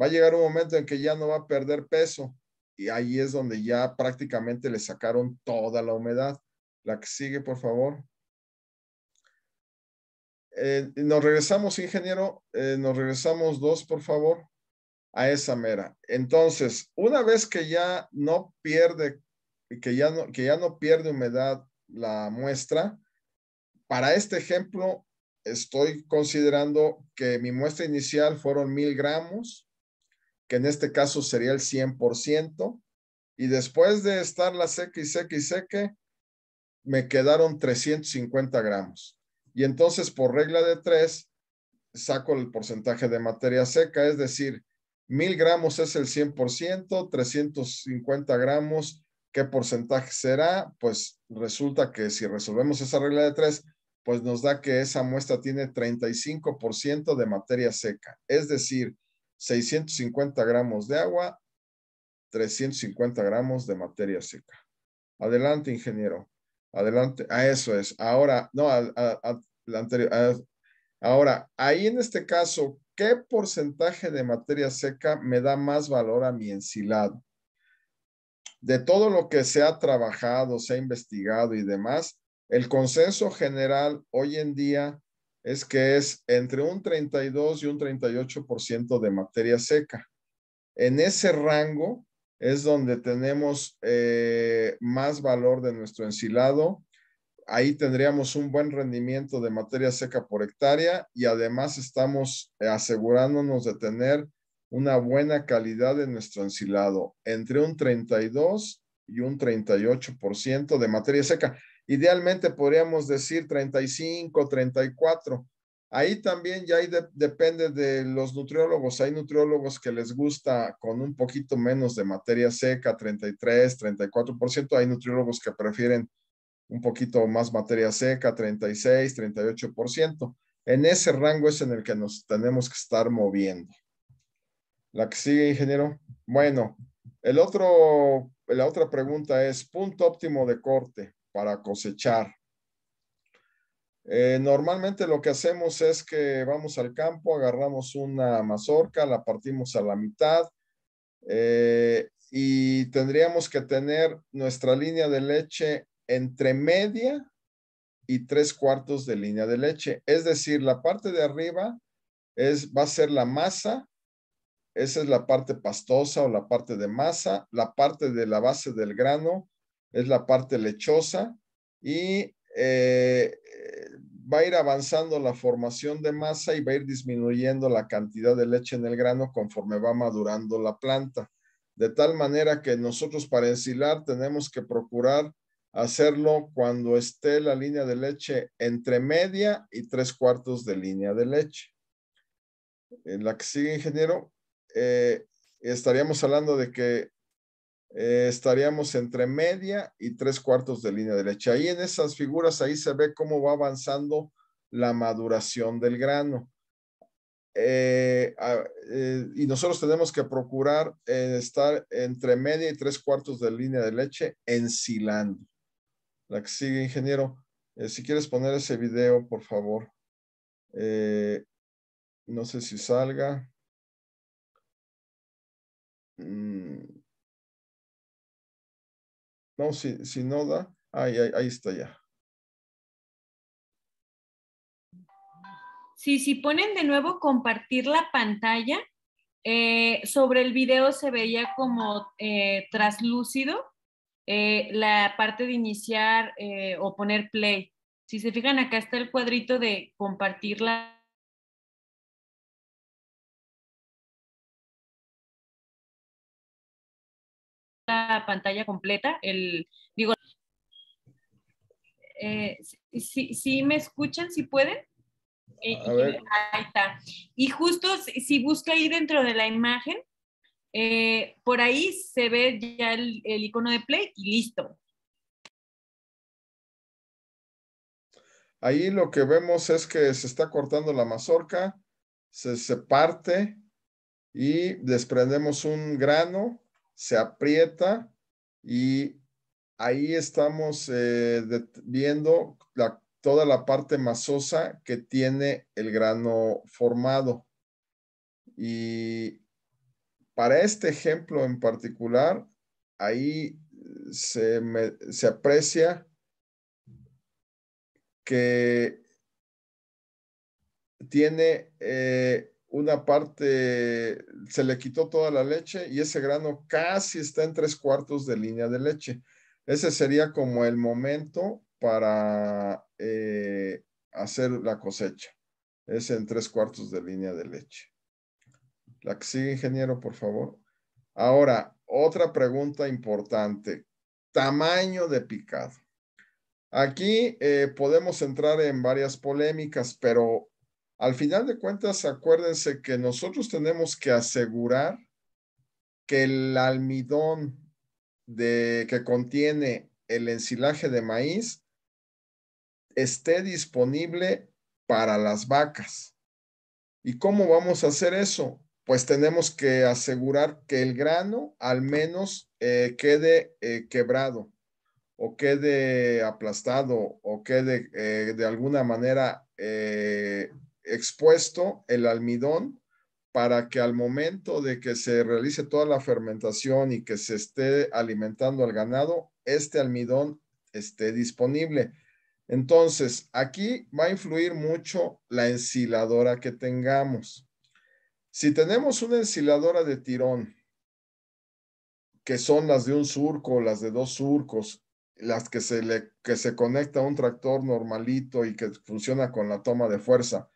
Va a llegar un momento en que ya no va a perder peso y ahí es donde ya prácticamente le sacaron toda la humedad. La que sigue, por favor. Eh, nos regresamos, ingeniero, eh, nos regresamos dos, por favor, a esa mera. Entonces, una vez que ya no pierde, que ya no, que ya no pierde humedad la muestra. Para este ejemplo, estoy considerando que mi muestra inicial fueron mil gramos, que en este caso sería el 100%, y después de estar la seca y seca y seca, me quedaron 350 gramos. Y entonces, por regla de tres, saco el porcentaje de materia seca, es decir, mil gramos es el 100%, 350 gramos ¿Qué porcentaje será? Pues resulta que si resolvemos esa regla de tres, pues nos da que esa muestra tiene 35% de materia seca, es decir, 650 gramos de agua, 350 gramos de materia seca. Adelante, ingeniero. Adelante. A ah, eso es. Ahora, no, a, anterior. ahora, ahí en este caso, ¿qué porcentaje de materia seca me da más valor a mi ensilado? de todo lo que se ha trabajado, se ha investigado y demás, el consenso general hoy en día es que es entre un 32 y un 38% de materia seca. En ese rango es donde tenemos eh, más valor de nuestro ensilado. Ahí tendríamos un buen rendimiento de materia seca por hectárea y además estamos eh, asegurándonos de tener una buena calidad de nuestro ensilado, entre un 32 y un 38% de materia seca. Idealmente podríamos decir 35, 34. Ahí también ya depende de los nutriólogos. Hay nutriólogos que les gusta con un poquito menos de materia seca, 33, 34%. Hay nutriólogos que prefieren un poquito más materia seca, 36, 38%. En ese rango es en el que nos tenemos que estar moviendo. La que sigue, ingeniero. Bueno, el otro, la otra pregunta es punto óptimo de corte para cosechar. Eh, normalmente lo que hacemos es que vamos al campo, agarramos una mazorca, la partimos a la mitad eh, y tendríamos que tener nuestra línea de leche entre media y tres cuartos de línea de leche. Es decir, la parte de arriba es, va a ser la masa esa es la parte pastosa o la parte de masa. La parte de la base del grano es la parte lechosa y eh, va a ir avanzando la formación de masa y va a ir disminuyendo la cantidad de leche en el grano conforme va madurando la planta. De tal manera que nosotros para ensilar tenemos que procurar hacerlo cuando esté la línea de leche entre media y tres cuartos de línea de leche. En la que sigue, ingeniero. Eh, estaríamos hablando de que eh, estaríamos entre media y tres cuartos de línea de leche Ahí en esas figuras, ahí se ve cómo va avanzando la maduración del grano. Eh, y nosotros tenemos que procurar estar entre media y tres cuartos de línea de leche ensilando. La que sigue, ingeniero. si quieres poner ese video, por favor. no sé si salga. Mm. No, si, no da, ahí, está ya. Sí, si ponen de nuevo compartir la pantalla, eh, sobre el video se veía como eh, traslúcido eh, la parte de iniciar o poner play. Si se fijan, acá está el cuadrito de compartir la la pantalla completa. El, digo, eh, si, si, me escuchan, si pueden. Eh, eh, ahí está. Y justo si, busca ahí dentro de la imagen, por ahí se ve ya el, el icono de play y listo. Ahí lo que vemos es que se está cortando la mazorca, se, se parte y desprendemos un grano se aprieta y ahí estamos eh, viendo toda la parte masosa que tiene el grano formado. Y para este ejemplo en particular, ahí se, se aprecia que tiene eh, una parte se le quitó toda la leche y ese grano casi está en tres cuartos de línea de leche. Ese sería como el momento para eh, hacer la cosecha. Es en tres cuartos de línea de leche. La que sigue, ingeniero, por favor. Ahora, otra pregunta importante. Tamaño de picado. Aquí eh, podemos entrar en varias polémicas, pero al final de cuentas, acuérdense que nosotros tenemos que asegurar que el almidón que contiene el ensilaje de maíz esté disponible para las vacas. ¿Y cómo vamos a hacer eso? Pues tenemos que asegurar que el grano al menos eh, quede eh, quebrado o quede aplastado o quede eh, de alguna manera expuesto el almidón para que al momento de que se realice toda la fermentación y que se esté alimentando al ganado, este almidón esté disponible. Entonces, aquí va a influir mucho la ensiladora que tengamos. Si tenemos una ensiladora de tirón, que son las de un surco, las de dos surcos, las que se, que se conecta a un tractor normalito y que funciona con la toma de fuerza,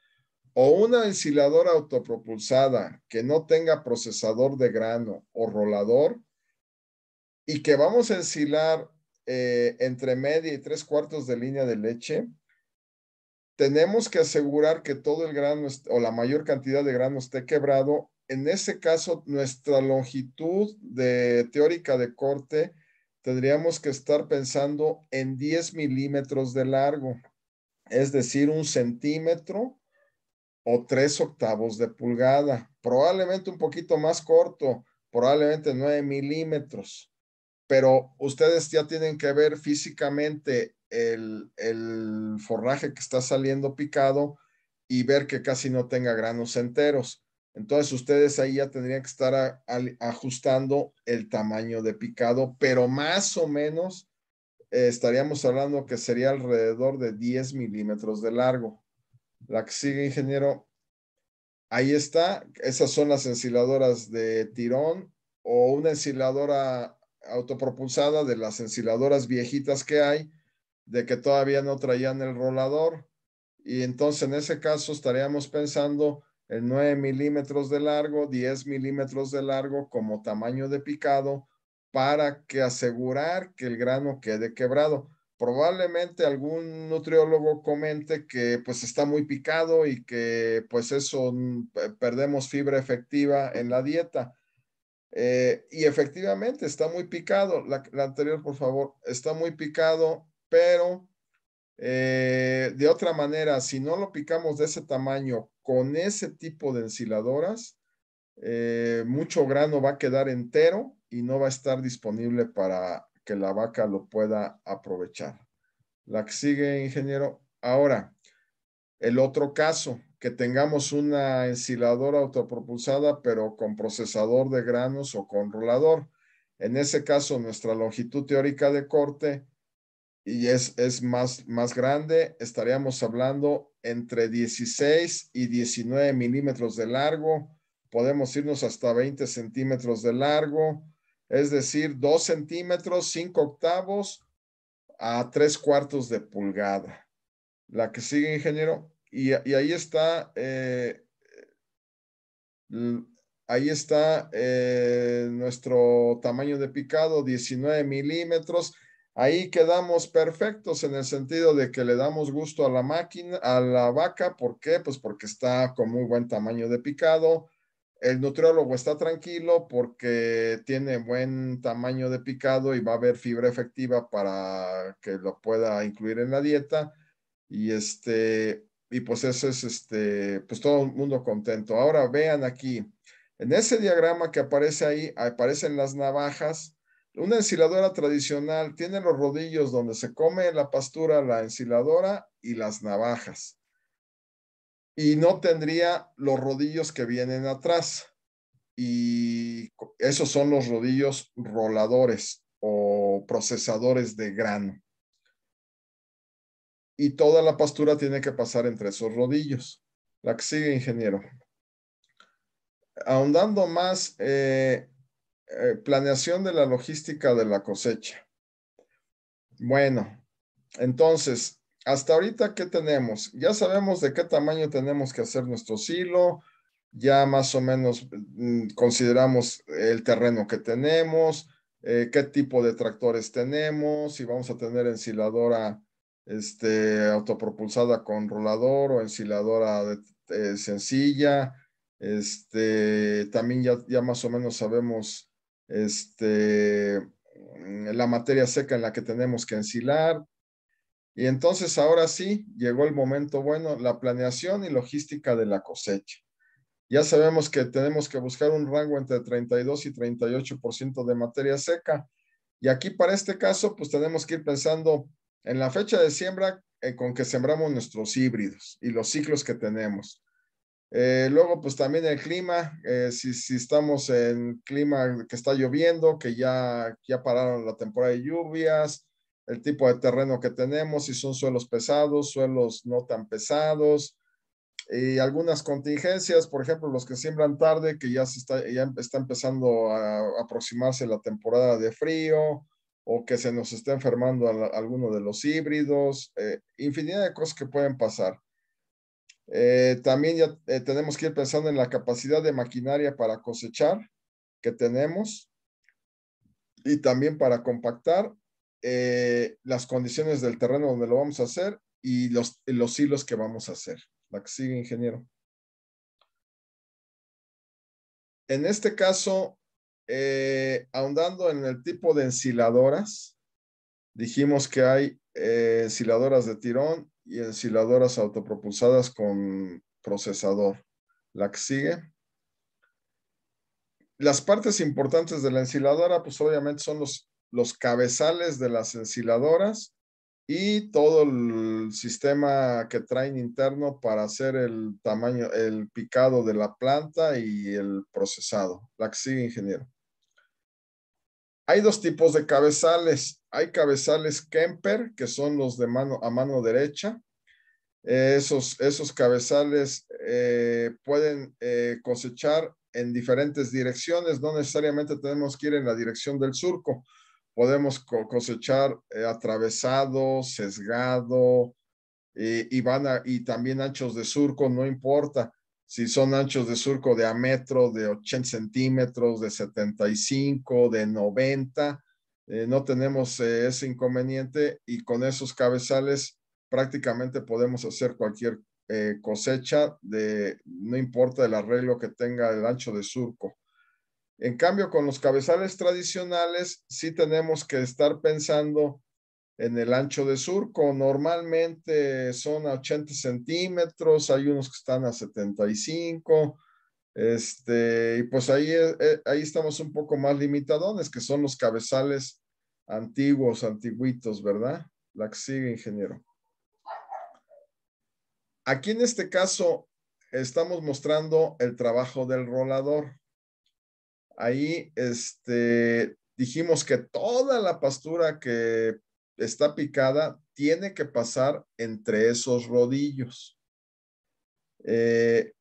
o una ensiladora autopropulsada que no tenga procesador de grano o rolador y que vamos a ensilar eh, entre media y tres cuartos de línea de leche, tenemos que asegurar que todo el grano o la mayor cantidad de grano esté quebrado. En ese caso, nuestra longitud de teórica de corte tendríamos que estar pensando en 10 milímetros de largo, es decir, un centímetro o tres octavos de pulgada, probablemente un poquito más corto, probablemente nueve milímetros, pero ustedes ya tienen que ver físicamente el, forraje que está saliendo picado y ver que casi no tenga granos enteros. Entonces ustedes ahí ya tendrían que estar ajustando el tamaño de picado, pero más o menos eh, estaríamos hablando que sería alrededor de 10 milímetros de largo. La que sigue, ingeniero. Ahí está. Esas son las ensiladoras de tirón o una ensiladora autopropulsada de las ensiladoras viejitas que hay, de que todavía no traían el rolador. Y entonces en ese caso estaríamos pensando en 9 milímetros de largo, 10 milímetros de largo como tamaño de picado para que asegurar que el grano quede quebrado probablemente algún nutriólogo comente que pues está muy picado y que pues eso mm, perdemos fibra efectiva en la dieta. Eh, y efectivamente está muy picado, la, anterior por favor, está muy picado, pero eh, de otra manera, si no lo picamos de ese tamaño con ese tipo de ensiladoras, eh, mucho grano va a quedar entero y no va a estar disponible para que la vaca lo pueda aprovechar. La que sigue, ingeniero. Ahora, el otro caso, que tengamos una ensiladora autopropulsada, pero con procesador de granos o con rolador. En ese caso, nuestra longitud teórica de corte y es, es más, más grande, estaríamos hablando entre 16 y 19 milímetros de largo, podemos irnos hasta 20 centímetros de largo, es decir, 2 centímetros, 5 octavos a 3 cuartos de pulgada. La que sigue, ingeniero, y, ahí está, eh, ahí está eh, nuestro tamaño de picado, 19 milímetros. Ahí quedamos perfectos en el sentido de que le damos gusto a la máquina, a la vaca. ¿Por qué? Pues porque está con muy buen tamaño de picado el nutriólogo está tranquilo porque tiene buen tamaño de picado y va a haber fibra efectiva para que lo pueda incluir en la dieta. Y este, y pues eso es este, pues todo el mundo contento. Ahora vean aquí, en ese diagrama que aparece ahí, aparecen las navajas. Una ensiladora tradicional tiene los rodillos donde se come la pastura, la ensiladora y las navajas y no tendría los rodillos que vienen atrás. Y esos son los rodillos roladores o procesadores de grano. Y toda la pastura tiene que pasar entre esos rodillos. La que sigue, ingeniero. Ahondando más, eh, eh, planeación de la logística de la cosecha. Bueno, entonces, hasta ahorita, ¿qué tenemos? Ya sabemos de qué tamaño tenemos que hacer nuestro silo, ya más o menos mm, consideramos el terreno que tenemos, eh, qué tipo de tractores tenemos, si vamos a tener ensiladora este, autopropulsada con rolador o ensiladora eh, sencilla. Este, también ya, ya más o menos sabemos este, mm, la materia seca en la que tenemos que ensilar. Y entonces ahora sí llegó el momento bueno, la planeación y logística de la cosecha. Ya sabemos que tenemos que buscar un rango entre 32 y 38% de materia seca. Y aquí para este caso, pues tenemos que ir pensando en la fecha de siembra eh, con que sembramos nuestros híbridos y los ciclos que tenemos. Eh, luego, pues también el clima, eh, si, si, estamos en clima que está lloviendo, que ya, ya pararon la temporada de lluvias, el tipo de terreno que tenemos, si son suelos pesados, suelos no tan pesados, y algunas contingencias, por ejemplo, los que siembran tarde, que ya, se está, está empezando a aproximarse la temporada de frío, o que se nos está enfermando alguno de los híbridos, eh, infinidad de cosas que pueden pasar. Eh, también ya eh, tenemos que ir pensando en la capacidad de maquinaria para cosechar que tenemos y también para compactar eh, las condiciones del terreno donde lo vamos a hacer y los, hilos que vamos a hacer. La que sigue, ingeniero. En este caso, eh, ahondando en el tipo de ensiladoras, dijimos que hay enciladoras eh, ensiladoras de tirón y ensiladoras autopropulsadas con procesador. La que sigue. Las partes importantes de la ensiladora, pues obviamente son los los cabezales de las ensiladoras y todo el sistema que traen interno para hacer el tamaño, el picado de la planta y el procesado. La que sigue, ingeniero. Hay dos tipos de cabezales. Hay cabezales Kemper, que son los de mano a mano derecha. esos, cabezales eh, pueden eh, cosechar en diferentes direcciones. No necesariamente tenemos que ir en la dirección del surco podemos cosechar eh, atravesado, sesgado eh, y, también anchos de surco, no importa si son anchos de surco de a metro, de 80 centímetros, de 75, de 90, eh, no tenemos ese inconveniente y con esos cabezales prácticamente podemos hacer cualquier cosecha de, no importa el arreglo que tenga el ancho de surco. En cambio, con los cabezales tradicionales sí tenemos que estar pensando en el ancho de surco. Normalmente son a 80 centímetros, hay unos que están a 75. Este, y pues ahí, e, e, ahí estamos un poco más limitadones, que son los cabezales antiguos, antiguitos, ¿verdad? La que sigue, ingeniero. Aquí en este caso estamos mostrando el trabajo del rolador. Ahí este, dijimos que toda la pastura que está picada tiene que pasar entre esos rodillos. Eh,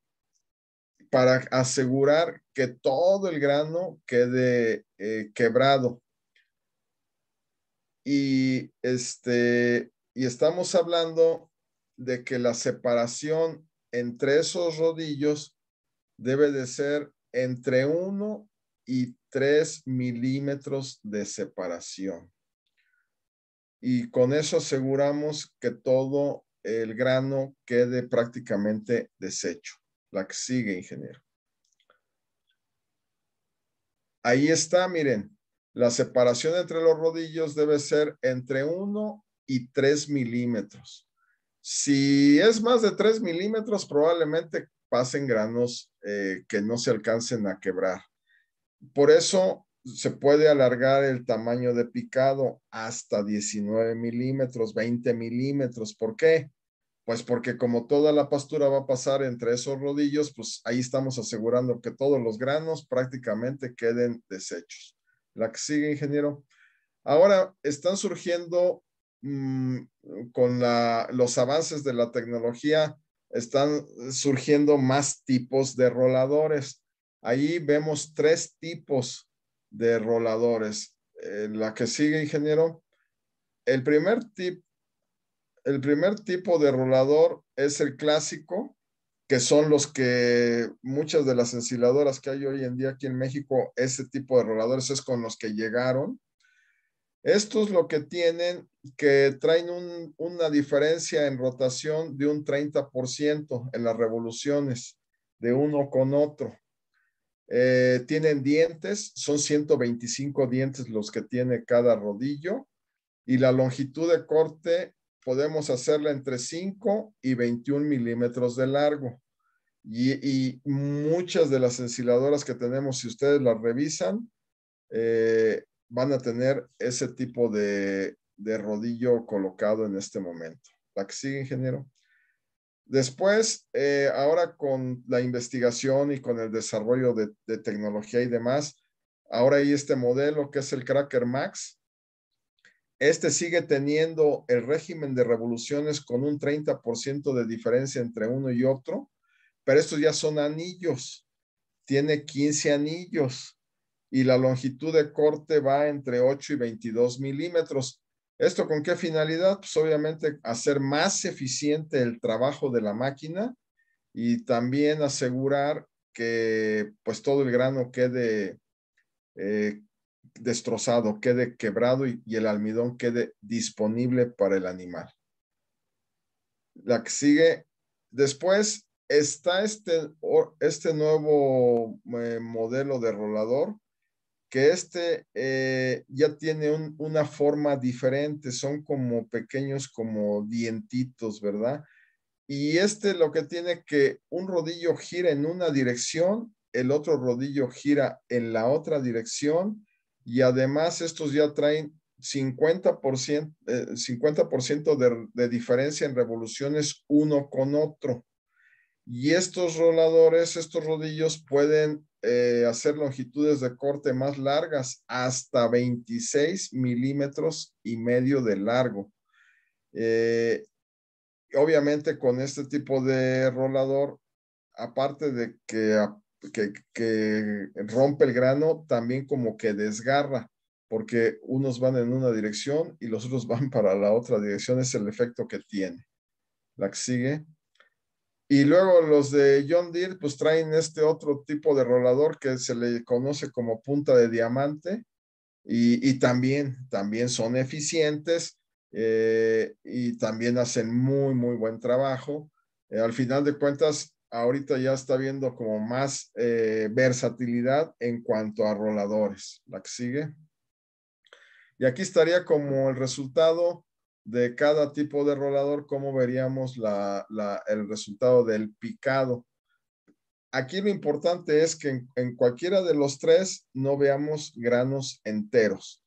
para asegurar que todo el grano quede eh, quebrado. Y, este, y estamos hablando de que la separación entre esos rodillos debe de ser entre uno y 3 milímetros de separación. Y con eso aseguramos que todo el grano quede prácticamente deshecho. La que sigue, ingeniero. Ahí está, miren. La separación entre los rodillos debe ser entre 1 y 3 milímetros. Si es más de 3 milímetros, probablemente pasen granos eh, que no se alcancen a quebrar. Por eso se puede alargar el tamaño de picado hasta 19 milímetros, 20 milímetros. ¿Por qué? Pues porque como toda la pastura va a pasar entre esos rodillos, pues ahí estamos asegurando que todos los granos prácticamente queden deshechos. La que sigue, ingeniero. Ahora están surgiendo mm, con los avances de la tecnología, están surgiendo más tipos de roladores Ahí vemos tres tipos de roladores. Eh, la que sigue, ingeniero. El primer, el primer tipo de rolador es el clásico, que son los que muchas de las ensiladoras que hay hoy en día aquí en México, ese tipo de roladores es con los que llegaron. Esto es lo que tienen, que traen una diferencia en rotación de un 30% en las revoluciones de uno con otro. Eh, tienen dientes, son 125 dientes los que tiene cada rodillo y la longitud de corte podemos hacerla entre 5 y 21 milímetros de largo. Y, muchas de las ensiladoras que tenemos, si ustedes las revisan, eh, van a tener ese tipo de, de rodillo colocado en este momento. La que sigue, ingeniero. Después, eh, ahora con la investigación y con el desarrollo de, de, tecnología y demás, ahora hay este modelo que es el Cracker Max. Este sigue teniendo el régimen de revoluciones con un 30% de diferencia entre uno y otro, pero estos ya son anillos. Tiene 15 anillos y la longitud de corte va entre 8 y 22 milímetros. ¿Esto con qué finalidad? Pues obviamente hacer más eficiente el trabajo de la máquina y también asegurar que pues todo el grano quede eh, destrozado, quede quebrado y, el almidón quede disponible para el animal. La que sigue después está este, este nuevo eh, modelo de rolador que este eh, ya tiene una forma diferente, son como pequeños, como dientitos, ¿verdad? Y este lo que tiene que un rodillo gira en una dirección, el otro rodillo gira en la otra dirección y además estos ya traen 50%, 50 eh, de, de diferencia en revoluciones uno con otro. Y estos roladores, estos rodillos pueden eh, hacer longitudes de corte más largas, hasta 26 milímetros y medio de largo. Eh, obviamente con este tipo de rolador, aparte de que, que rompe el grano, también como que desgarra porque unos van en una dirección y los otros van para la otra dirección, es el efecto que tiene. La que sigue. Y luego los de John Deere, pues traen este otro tipo de rolador que se le conoce como punta de diamante. Y, también, también son eficientes eh, y también hacen muy, muy buen trabajo. Eh, al final de cuentas, ahorita ya está viendo como más eh, versatilidad en cuanto a roladores. La que sigue. Y aquí estaría como el resultado de cada tipo de rolador, cómo veríamos el resultado del picado. Aquí lo importante es que en, cualquiera de los tres no veamos granos enteros,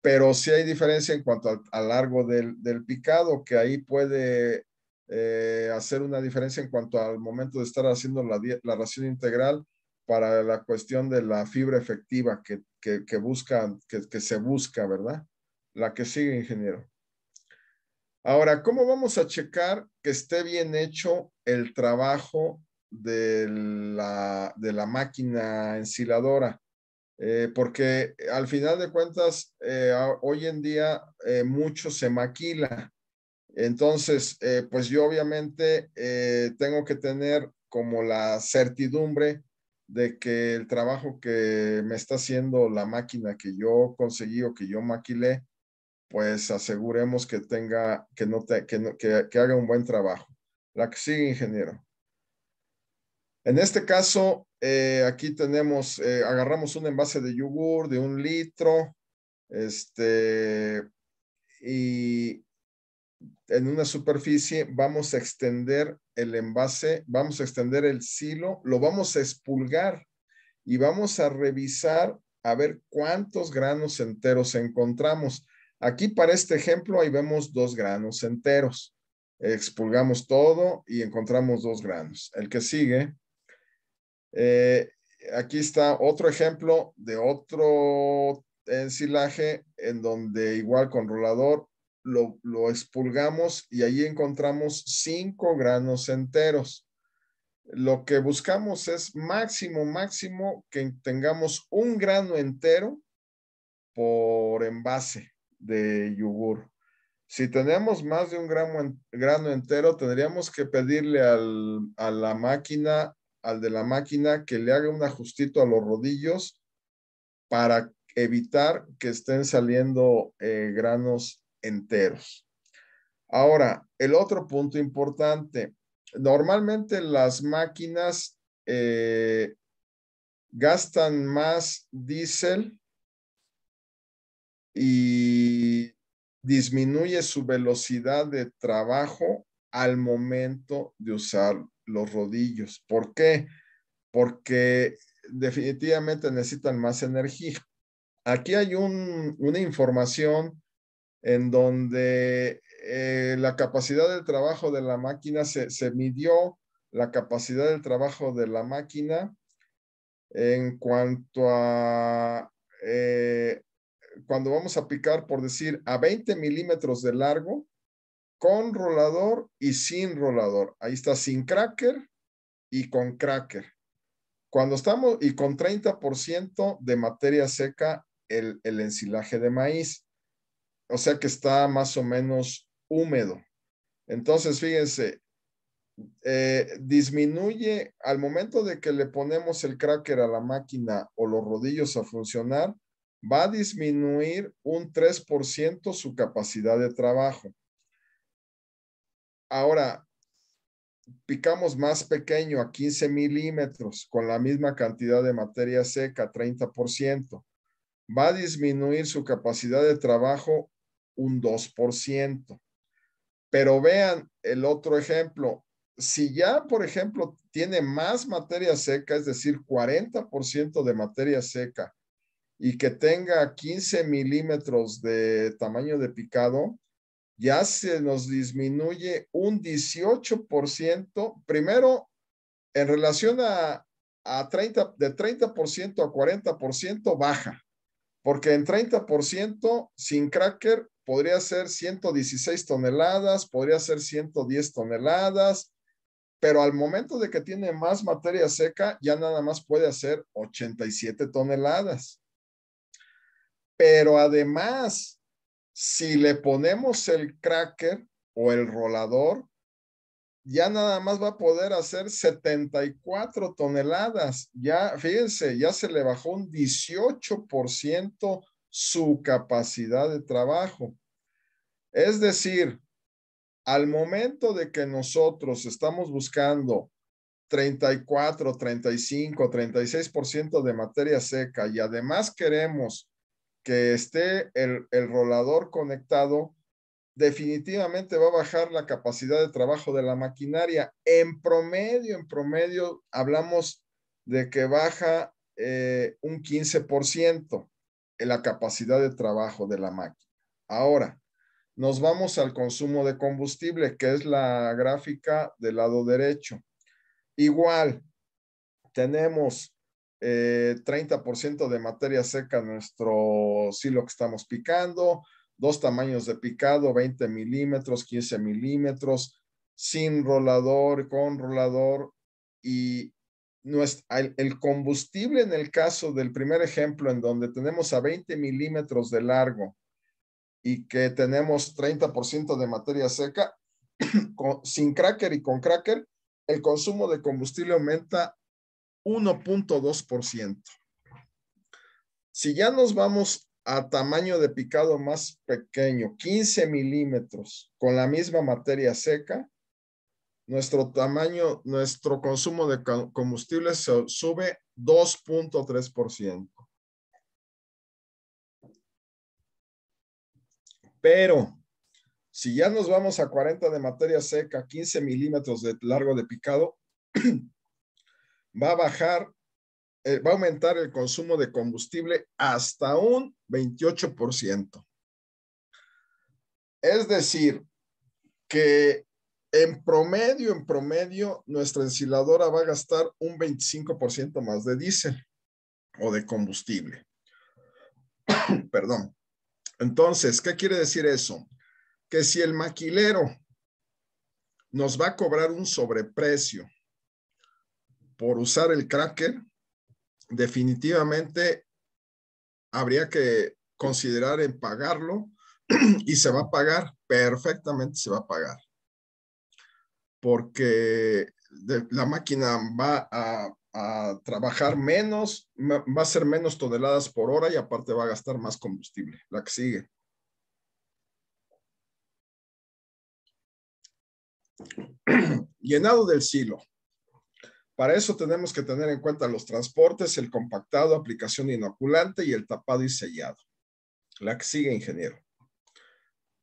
pero sí hay diferencia en cuanto al, largo del, picado, que ahí puede eh, hacer una diferencia en cuanto al momento de estar haciendo la, ración integral para la cuestión de la fibra efectiva que, que se busca, ¿verdad? La que sigue, ingeniero. Ahora, ¿cómo vamos a checar que esté bien hecho el trabajo de la, de la máquina ensiladora? Eh, porque eh, al final de cuentas, eh, hoy en día mucho se maquila. Entonces, pues yo obviamente tengo que tener como la certidumbre de que el trabajo que me está haciendo la máquina que yo conseguí o que yo maquilé, pues aseguremos que tenga, que no, que, haga un buen trabajo. La que sigue, ingeniero. En este caso, eh, aquí tenemos, eh, agarramos un envase de yogur de un litro, este, y en una superficie vamos a extender el envase, vamos a extender el silo, lo vamos a expulgar y vamos a revisar a ver cuántos granos enteros encontramos. Aquí para este ejemplo ahí vemos dos granos enteros. Expulgamos todo y encontramos dos granos. El que sigue, eh, aquí está otro ejemplo de otro ensilaje en donde igual con rolador lo, lo expulgamos y ahí encontramos cinco granos enteros. Lo que buscamos es máximo, máximo que tengamos un grano entero por envase de yogur. Si tenemos más de un grano entero, tendríamos que pedirle al, a la máquina, al de la máquina, que le haga un ajustito a los rodillos para evitar que estén saliendo eh, granos enteros. Ahora, el otro punto importante. Normalmente las máquinas eh, gastan más diésel y disminuye su velocidad de trabajo al momento de usar los rodillos. ¿Por qué? Porque definitivamente necesitan más energía. Aquí hay una información en donde eh, la capacidad del trabajo de la máquina se, midió, la capacidad del trabajo de la máquina en cuanto a eh, cuando vamos a picar, por decir, a 20 milímetros de largo, con rolador y sin rolador. Ahí está sin cracker y con cracker. Cuando estamos, y con 30% de materia seca, el, el ensilaje de maíz. O sea que está más o menos húmedo. Entonces, fíjense, eh, disminuye al momento de que le ponemos el cracker a la máquina o los rodillos a funcionar, va a disminuir un 3% su capacidad de trabajo. Ahora, picamos más pequeño a 15 milímetros con la misma cantidad de materia seca, 30%. Va a disminuir su capacidad de trabajo un 2%. Pero vean el otro ejemplo. Si ya, por ejemplo, tiene más materia seca, es decir, 40% de materia seca y que tenga 15 milímetros de tamaño de picado, ya se nos disminuye un 18%, primero en relación a, 30, de 30% a 40% baja, porque en 30% sin cracker podría ser 116 toneladas, podría ser 110 toneladas, pero al momento de que tiene más materia seca, ya nada más puede hacer 87 toneladas. Pero además, si le ponemos el cracker o el rolador, ya nada más va a poder hacer 74 toneladas. Ya, fíjense, ya se le bajó un 18% su capacidad de trabajo. Es decir, al momento de que nosotros estamos buscando 34, 35, 36% de materia seca y además queremos que esté el, el rolador conectado, definitivamente va a bajar la capacidad de trabajo de la maquinaria. En promedio, en promedio, hablamos de que baja eh, un 15% en la capacidad de trabajo de la máquina. Ahora, nos vamos al consumo de combustible, que es la gráfica del lado derecho. Igual, tenemos 30% eh, de materia seca nuestro silo que estamos picando, dos tamaños de picado, 20 milímetros, 15 milímetros, sin rolador, con rolador y el, combustible en el caso del primer ejemplo en donde tenemos a 20 milímetros de largo y que tenemos 30% de materia seca, sin cracker y con cracker, el consumo de combustible aumenta 1.2%. Si ya nos vamos a tamaño de picado más pequeño, 15 milímetros, con la misma materia seca, nuestro tamaño, nuestro consumo de combustible sube 2.3%. Pero si ya nos vamos a 40 de materia seca, 15 milímetros de largo de picado, va a bajar, eh, va a aumentar el consumo de combustible hasta un 28%. Es decir, que en promedio, en promedio, nuestra ensiladora va a gastar un 25% más de diésel o de combustible. Perdón. Entonces, ¿qué quiere decir eso? Que si el maquilero nos va a cobrar un sobreprecio por usar el cracker, definitivamente habría que considerar en pagarlo y se va a pagar, perfectamente se va a pagar. Porque la máquina va a, a, trabajar menos, va a ser menos toneladas por hora y aparte va a gastar más combustible, la que sigue. Llenado del silo. Para eso tenemos que tener en cuenta los transportes, el compactado, aplicación inoculante y el tapado y sellado. La que sigue, ingeniero.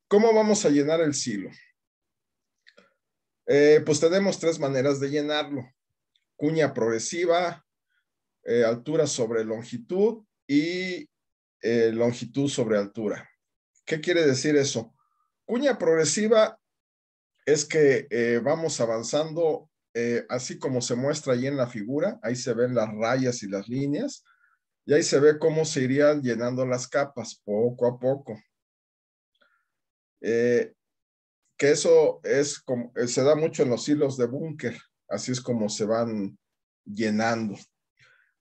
¿Cómo vamos a llenar el silo? Eh, pues tenemos tres maneras de llenarlo. Cuña progresiva, eh, altura sobre longitud y eh, longitud sobre altura. ¿Qué quiere decir eso? Cuña progresiva es que vamos avanzando eh, así como se muestra ahí en la figura, ahí se ven las rayas y las líneas, y ahí se ve cómo se irían llenando las capas poco a poco. Eh, que eso es como, eh, se da mucho en los hilos de búnker, así es como se van llenando.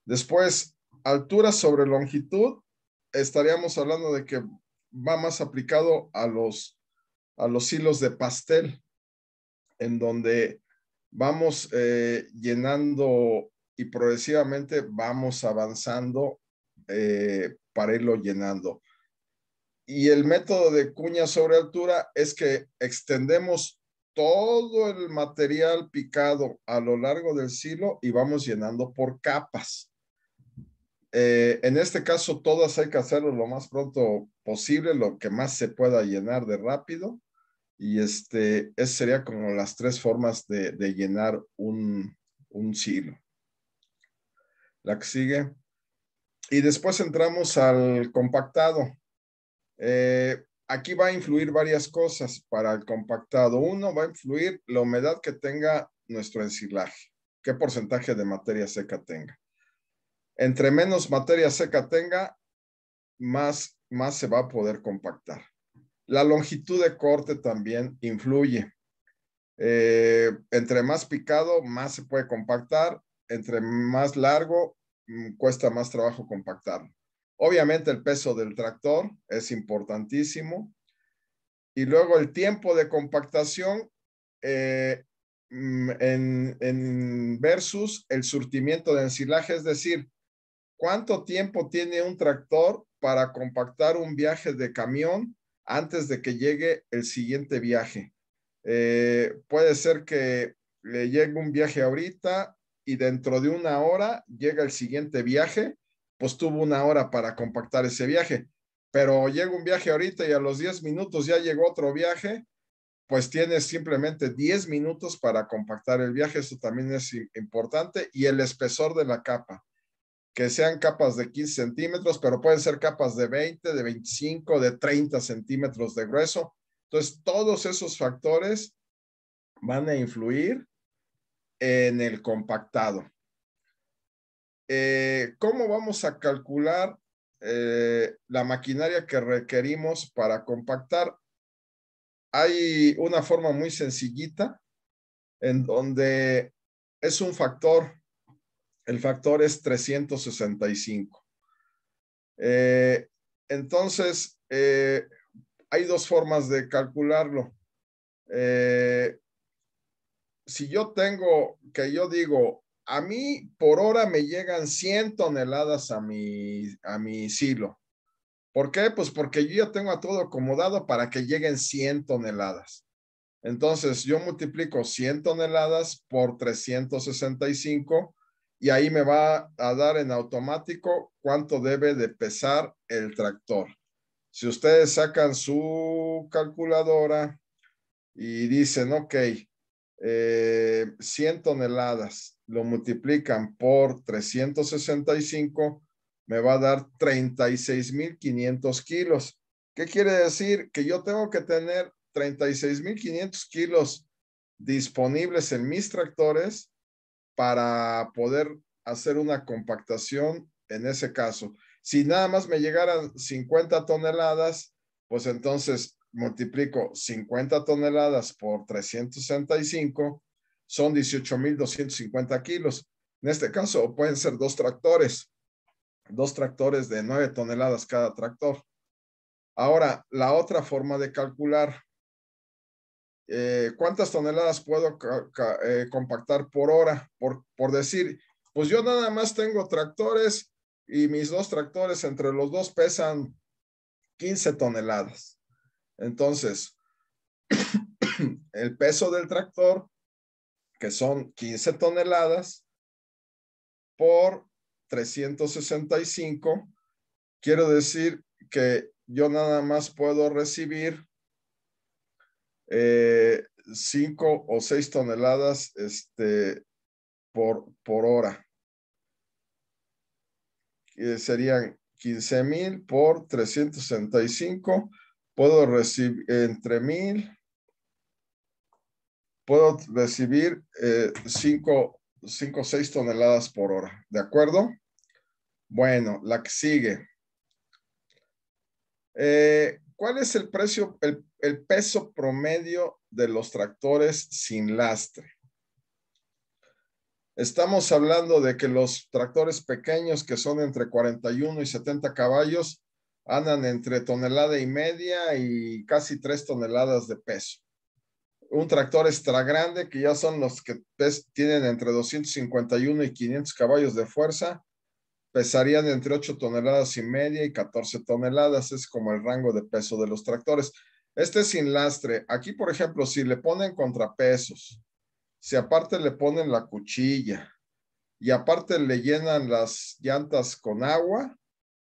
Después, altura sobre longitud, estaríamos hablando de que va más aplicado a los, a los hilos de pastel, en donde vamos eh, llenando y progresivamente vamos avanzando eh, para irlo llenando. Y el método de cuña sobre altura es que extendemos todo el material picado a lo largo del silo y vamos llenando por capas. Eh, en este caso, todas hay que hacerlo lo más pronto posible, lo que más se pueda llenar de rápido. Y este, es sería como las tres formas de, llenar un, silo. La que sigue. Y después entramos al compactado. Eh, aquí va a influir varias cosas para el compactado. Uno, va a influir la humedad que tenga nuestro ensilaje, qué porcentaje de materia seca tenga. Entre menos materia seca tenga, más, más se va a poder compactar. La longitud de corte también influye. Eh, entre más picado, más se puede compactar. Entre más largo, mm, cuesta más trabajo compactar. Obviamente el peso del tractor es importantísimo. Y luego el tiempo de compactación eh, mm, en, versus el surtimiento de ensilaje, es decir, cuánto tiempo tiene un tractor para compactar un viaje de camión antes de que llegue el siguiente viaje. Eh, puede ser que le llegue un viaje ahorita y dentro de una hora llega el siguiente viaje, pues tuvo una hora para compactar ese viaje, pero llega un viaje ahorita y a los 10 minutos ya llegó otro viaje, pues tienes simplemente 10 minutos para compactar el viaje, eso también es importante, y el espesor de la capa que sean capas de 15 centímetros, pero pueden ser capas de 20, de 25, de 30 centímetros de grueso. Entonces, todos esos factores van a influir en el compactado. Eh, ¿Cómo vamos a calcular eh, la maquinaria que requerimos para compactar? Hay una forma muy sencillita en donde es un factor el factor es 365. Eh, entonces, eh, hay dos formas de calcularlo. Eh, si yo tengo, que yo digo, a mí por hora me llegan 100 toneladas a mi, a mi silo. ¿Por qué? Pues porque yo ya tengo a todo acomodado para que lleguen 100 toneladas. Entonces, yo multiplico 100 toneladas por 365 y ahí me va a dar en automático cuánto debe de pesar el tractor. Si ustedes sacan su calculadora y dicen, ok, 100 eh, toneladas, lo multiplican por 365, me va a dar 36,500 kilos. ¿Qué quiere decir? Que yo tengo que tener 36,500 kilos disponibles en mis tractores para poder hacer una compactación en ese caso. Si nada más me llegaran 50 toneladas, pues entonces multiplico 50 toneladas por 365, son 18.250 kilos. En este caso pueden ser dos tractores, dos tractores de 9 toneladas cada tractor. Ahora, la otra forma de calcular eh, cuántas toneladas puedo eh, compactar por hora, por, por decir, pues yo nada más tengo tractores y mis dos tractores entre los dos pesan 15 toneladas. Entonces, el peso del tractor, que son 15 toneladas, por 365, quiero decir que yo nada más puedo recibir eh, cinco o seis toneladas este, por, por hora. Eh, serían 15 mil por 365. Puedo recibir entre mil. Puedo recibir 5 eh, o 6 toneladas por hora. ¿De acuerdo? Bueno, la que sigue. Eh, ¿Cuál es el precio, el, peso promedio de los tractores sin lastre? Estamos hablando de que los tractores pequeños que son entre 41 y 70 caballos andan entre tonelada y media y casi 3 toneladas de peso. Un tractor extra grande que ya son los que tienen entre 251 y 500 caballos de fuerza pesarían entre 8 toneladas y media y 14 toneladas, es como el rango de peso de los tractores. Este es sin lastre. Aquí, por ejemplo, si le ponen contrapesos, si aparte le ponen la cuchilla y aparte le llenan las llantas con agua,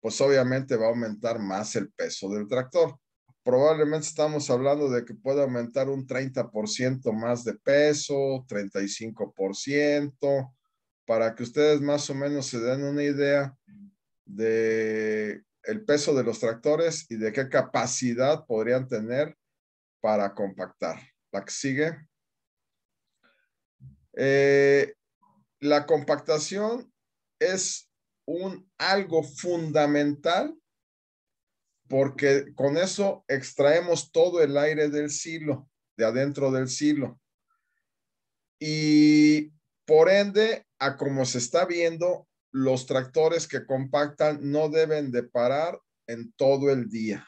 pues obviamente va a aumentar más el peso del tractor. Probablemente estamos hablando de que puede aumentar un 30% más de peso, 35%, para que ustedes más o menos se den una idea de el peso de los tractores y de qué capacidad podrían tener para compactar. La que sigue. Eh, la compactación es un algo fundamental porque con eso extraemos todo el aire del silo, de adentro del silo. Y por ende, a como se está viendo, los tractores que compactan no deben de parar en todo el día.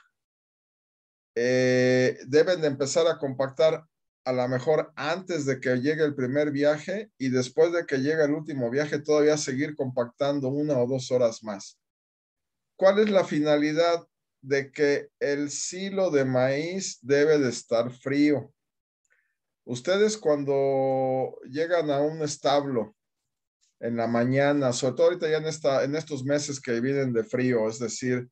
Eh, deben de empezar a compactar a lo mejor antes de que llegue el primer viaje y después de que llegue el último viaje todavía seguir compactando una o dos horas más. ¿Cuál es la finalidad de que el silo de maíz debe de estar frío? Ustedes cuando llegan a un establo en la mañana, sobre todo ahorita ya en, en estos meses que vienen de frío, es decir,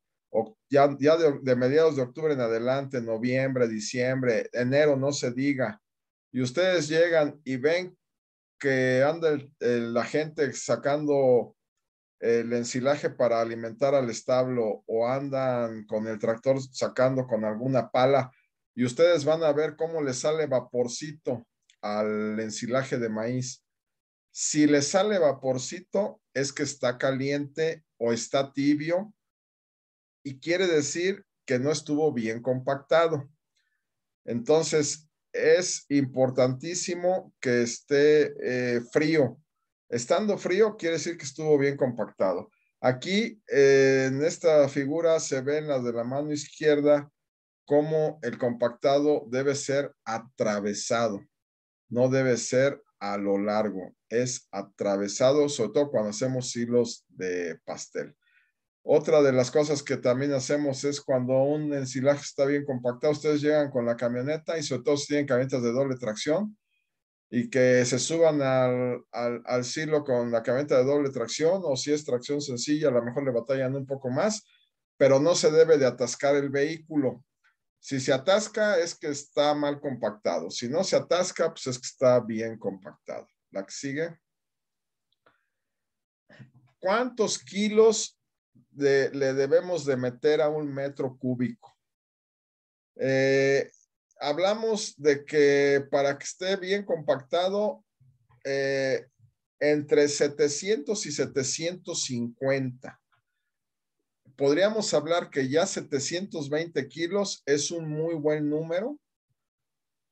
ya, de, mediados de octubre en adelante, noviembre, diciembre, enero, no se diga, y ustedes llegan y ven que anda la gente sacando el ensilaje para alimentar al establo o andan con el tractor sacando con alguna pala y ustedes van a ver cómo le sale vaporcito al ensilaje de maíz. Si le sale vaporcito, es que está caliente o está tibio y quiere decir que no estuvo bien compactado. Entonces, es importantísimo que esté eh, frío. Estando frío quiere decir que estuvo bien compactado. Aquí eh, en esta figura se ve en la de la mano izquierda cómo el compactado debe ser atravesado, no debe ser a lo largo, es atravesado, sobre todo cuando hacemos hilos de pastel. Otra de las cosas que también hacemos es cuando un ensilaje está bien compactado, ustedes llegan con la camioneta y sobre todo si tienen camionetas de doble tracción y que se suban al, al, silo con la camioneta de doble tracción o si es tracción sencilla, a lo mejor le batallan un poco más, pero no se debe de atascar el vehículo si se atasca es que está mal compactado. Si no se atasca, pues es que está bien compactado. La que sigue. ¿Cuántos kilos le debemos de meter a un metro cúbico? Eh, hablamos de que para que esté bien compactado, eh, entre 700 y 750 podríamos hablar que ya 720 kilos es un muy buen número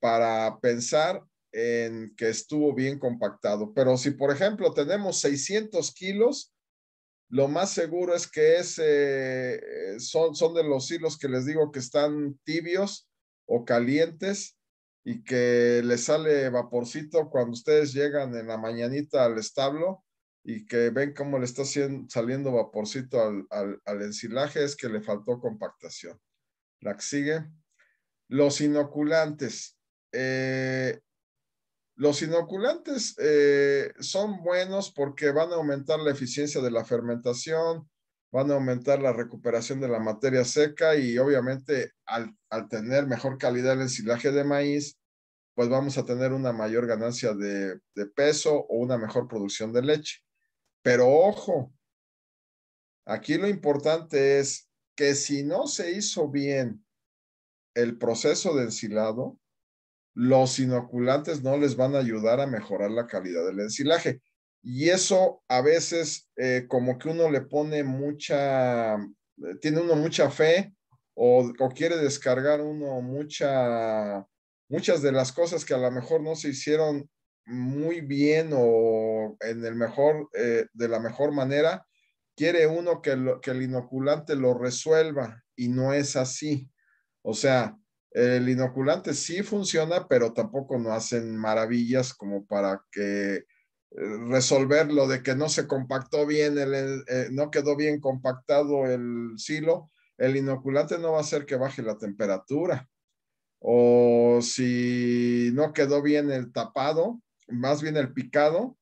para pensar en que estuvo bien compactado. Pero si, por ejemplo, tenemos 600 kilos, lo más seguro es que eh, son, son de los hilos que les digo que están tibios o calientes y que les sale vaporcito cuando ustedes llegan en la mañanita al establo y que ven cómo le está saliendo vaporcito al, al, ensilaje es que le faltó compactación. La que sigue. Los inoculantes. Eh, los inoculantes eh, son buenos porque van a aumentar la eficiencia de la fermentación, van a aumentar la recuperación de la materia seca y obviamente al, tener mejor calidad el ensilaje de maíz, pues vamos a tener una mayor ganancia de peso o una mejor producción de leche. Pero ojo, aquí lo importante es que si no se hizo bien el proceso de ensilado, los inoculantes no les van a ayudar a mejorar la calidad del ensilaje. Y eso a veces eh, como que uno le pone mucha, eh, tiene uno mucha fe o, quiere descargar uno mucha, muchas de las cosas que a lo mejor no se hicieron muy bien o en el mejor, eh, de la mejor manera, quiere uno que, que el inoculante lo resuelva y no es así. O sea, el inoculante sí funciona, pero tampoco no hacen maravillas como para que eh, resolver lo de que no se compactó bien, el, eh, no quedó bien compactado el silo, el inoculante no va a hacer que baje la temperatura. O si no quedó bien el tapado, más bien el picado,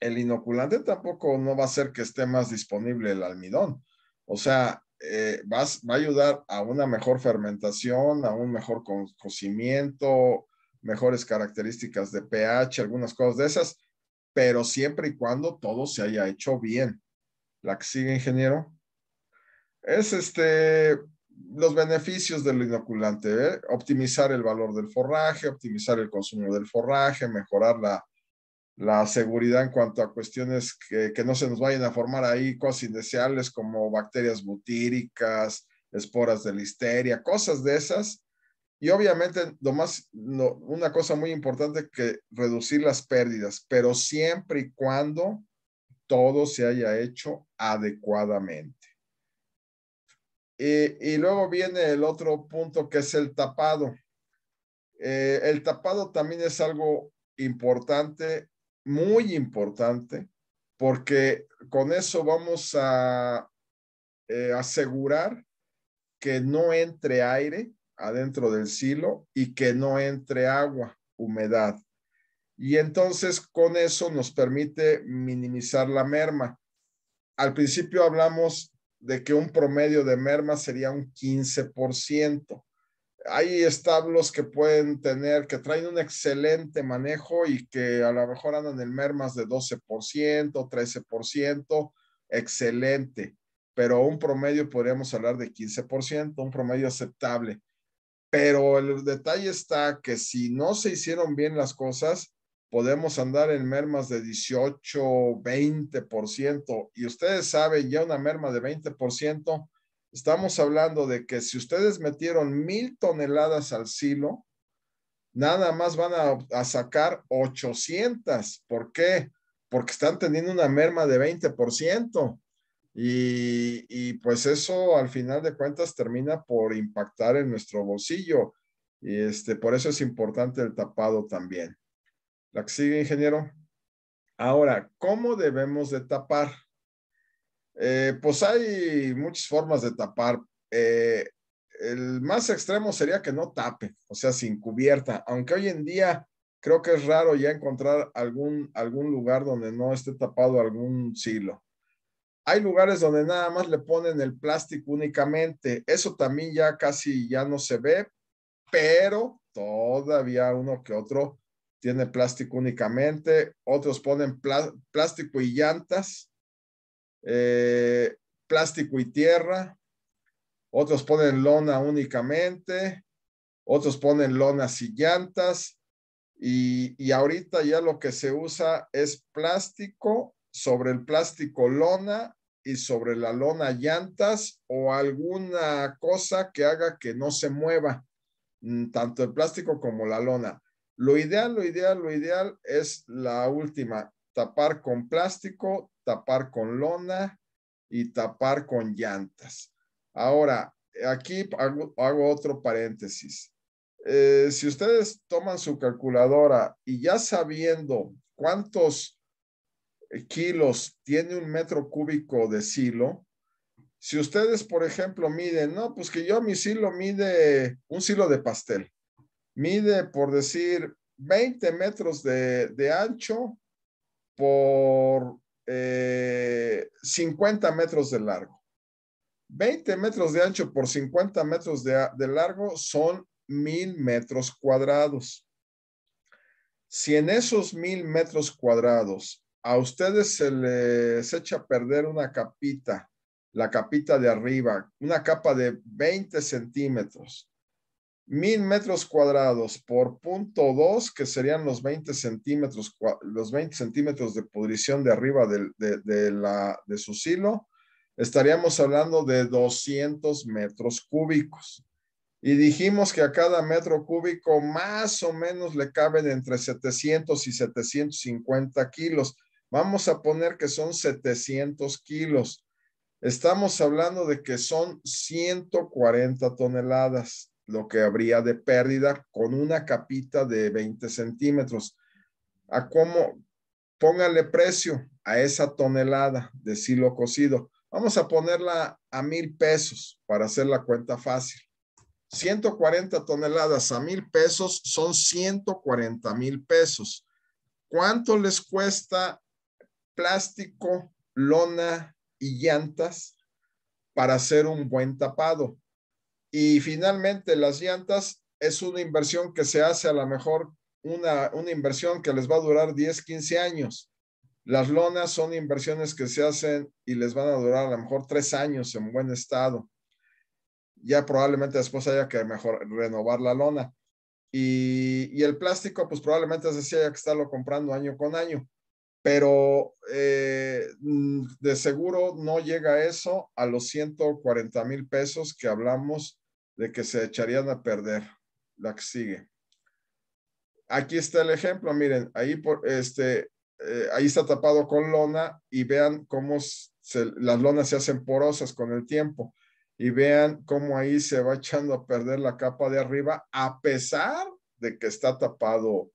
el inoculante tampoco no va a hacer que esté más disponible el almidón. O sea, eh, va a ayudar a una mejor fermentación, a un mejor cocimiento, mejores características de pH, algunas cosas de esas, pero siempre y cuando todo se haya hecho bien. La que sigue, ingeniero. Es este, los beneficios del inoculante, ¿eh? optimizar el valor del forraje, optimizar el consumo del forraje, mejorar la, seguridad en cuanto a cuestiones que, no se nos vayan a formar ahí, cosas indeseables como bacterias butíricas, esporas de listeria, cosas de esas. Y obviamente, lo más, una cosa muy importante que reducir las pérdidas, pero siempre y cuando todo se haya hecho adecuadamente. Y, luego viene el otro punto que es el tapado. Eh, el tapado también es algo importante, muy importante, porque con eso vamos a eh, asegurar que no entre aire adentro del silo y que no entre agua, humedad. Y entonces con eso nos permite minimizar la merma. Al principio hablamos de que un promedio de merma sería un 15%. Hay establos que pueden tener, que traen un excelente manejo y que a lo mejor andan en mermas de 12%, 13%, excelente, pero un promedio podríamos hablar de 15%, un promedio aceptable. Pero el detalle está que si no se hicieron bien las cosas, podemos andar en mermas de 18, 20%. Y ustedes saben, ya una merma de 20%, estamos hablando de que si ustedes metieron mil toneladas al silo, nada más van a, sacar 800. ¿Por qué? Porque están teniendo una merma de 20%. Y, y, pues eso al final de cuentas termina por impactar en nuestro bolsillo. Y este, por eso es importante el tapado también. La que sigue, ingeniero. Ahora, ¿cómo debemos de tapar? Eh, pues hay muchas formas de tapar. Eh, el más extremo sería que no tape, o sea, sin cubierta, aunque hoy en día creo que es raro ya encontrar algún, algún lugar donde no esté tapado algún silo. Hay lugares donde nada más le ponen el plástico únicamente. Eso también ya casi ya no se ve, pero todavía uno que otro tiene plástico únicamente, otros ponen plástico y llantas, eh, plástico y tierra, otros ponen lona únicamente, otros ponen lonas y llantas, y, y ahorita ya lo que se usa es plástico sobre el plástico lona y sobre la lona llantas o alguna cosa que haga que no se mueva mm, tanto el plástico como la lona. Lo ideal, lo ideal, lo ideal es la última, tapar con plástico, tapar con lona y tapar con llantas. Ahora, aquí hago, otro paréntesis. Eh, si ustedes toman su calculadora y ya sabiendo cuántos kilos tiene un metro cúbico de silo, si ustedes, por ejemplo, miden, no, pues que yo mi silo mide un silo de pastel mide, por decir, 20 eh, metros de, ancho por 50 metros de largo. 20 metros de ancho por 50 metros de, largo son 1,000 metros cuadrados. Si en esos 1,000 metros cuadrados a ustedes se les echa a perder una capita, la capita de arriba, una capa de 20 centímetros, mil metros cuadrados por punto 2, que serían los 20 centímetros, los de pudrición de arriba la, de su silo, estaríamos hablando de 200 metros cúbicos. Y dijimos que a cada metro cúbico más o menos le caben entre 700 y 750 kilos. Vamos a poner que son 700 kilos. Estamos hablando de que son 140 toneladas lo que habría de pérdida con una capita de 20 centímetros. ¿A cómo? Póngale precio a esa tonelada de silo cocido. Vamos a ponerla a mil pesos para hacer la cuenta fácil. 140 toneladas a mil pesos son 140 mil pesos. ¿Cuánto les cuesta plástico, lona y llantas para hacer un buen tapado? Y finalmente, las llantas es una inversión que se hace a lo mejor una, una inversión que les va a durar 10, 15 años. Las lonas son inversiones que se hacen y les van a durar a lo mejor tres años en buen estado. Ya probablemente después haya que mejor renovar la lona. Y, y el plástico, pues probablemente ese ya haya que estarlo comprando año con año. Pero eh, mm, de seguro no llega eso a los 140 mil pesos que hablamos de que se echarían a perder. La que sigue. Aquí está el ejemplo, miren, ahí, por, este, eh, ahí está tapado con lona y vean cómo las lonas se hacen porosas con el tiempo y vean cómo ahí se va echando a perder la capa de arriba a pesar de que está tapado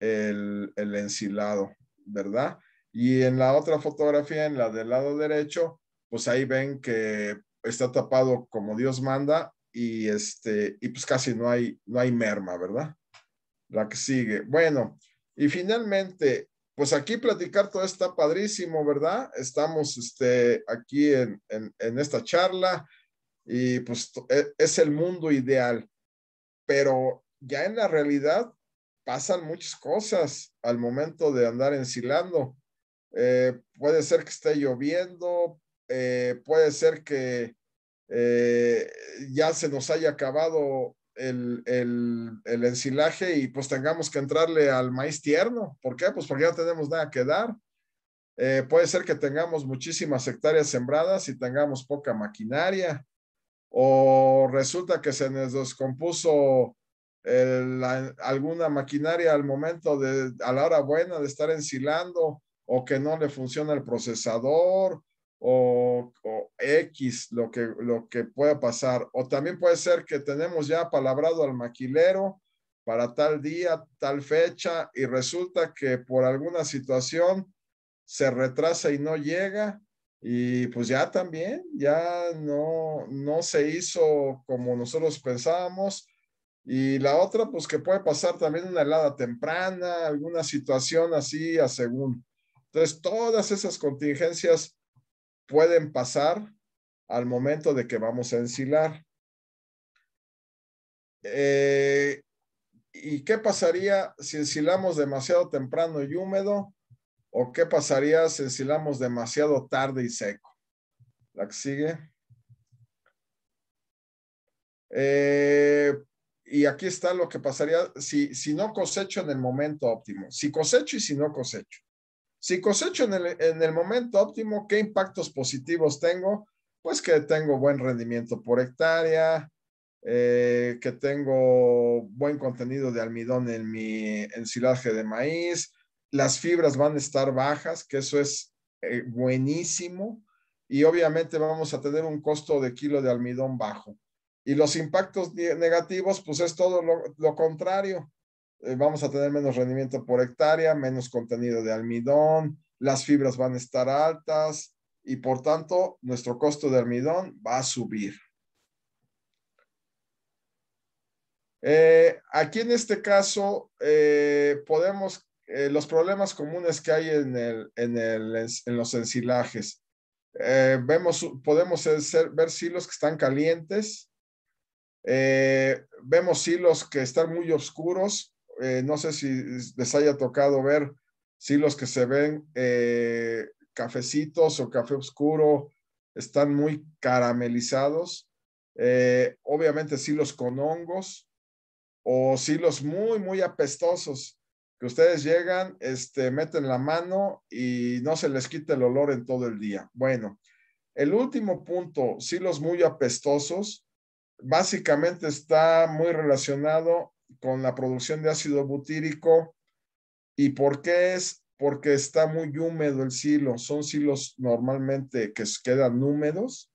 el, el encilado, ¿verdad? Y en la otra fotografía, en la del lado derecho, pues ahí ven que está tapado como Dios manda y, este, y pues casi no hay, no hay merma, ¿verdad? La que sigue. Bueno, y finalmente, pues aquí platicar todo está padrísimo, ¿verdad? Estamos este, aquí en, esta charla y pues e, es el mundo ideal, pero ya en la realidad pasan muchas cosas al momento de andar ensilando. Eh, puede ser que esté lloviendo, eh, puede ser que eh, ya se nos haya acabado el, el, ensilaje y pues tengamos que entrarle al maíz tierno. ¿Por qué? Pues porque ya tenemos nada que dar. Eh, puede ser que tengamos muchísimas hectáreas sembradas y tengamos poca maquinaria. O resulta que se nos descompuso alguna maquinaria al momento de, a la hora buena de estar ensilando o que no le funciona el procesador o, X, lo que, lo que pueda pasar. O también puede ser que tenemos ya palabrado al maquilero para tal día, tal fecha, y resulta que por alguna situación se retrasa y no llega, y pues ya también, ya no, no se hizo como nosotros pensábamos. Y la otra, pues que puede pasar también una helada temprana, alguna situación así a según. Entonces, todas esas contingencias pueden pasar al momento de que vamos a ensilar. Eh, ¿Y qué pasaría si ensilamos demasiado temprano y húmedo? ¿O qué pasaría si ensilamos demasiado tarde y seco? La que sigue. Eh, y aquí está lo que pasaría si, si no cosecho en el momento óptimo. Si cosecho y si no cosecho. Si cosecho en el, momento óptimo, ¿qué impactos positivos tengo? Pues que tengo buen rendimiento por hectárea, eh, que tengo buen contenido de almidón en mi ensilaje de maíz, las fibras van a estar bajas, que eso es eh, buenísimo, y obviamente vamos a tener un costo de kilo de almidón bajo. Y los impactos negativos, pues es todo lo contrario. Eh, vamos a tener menos rendimiento por hectárea, menos contenido de almidón, las fibras van a estar altas y por tanto nuestro costo de almidón va a subir. Eh, aquí en este caso eh, podemos, los problemas comunes que hay en, los ensilajes. vemos, podemos ver silos que están calientes, vemos silos que están muy oscuros, eh, no sé si les haya tocado ver, si los que se ven eh, cafecitos o café oscuro están muy caramelizados. Eh, obviamente si los con hongos o si los muy, muy apestosos, que ustedes llegan, este, meten la mano y no se les quita el olor en todo el día. Bueno, el último punto, si los muy apestosos, básicamente está muy relacionado con la producción de ácido butírico. ¿Y por qué es? Porque está muy húmedo el silo. Son silos normalmente que quedan húmedos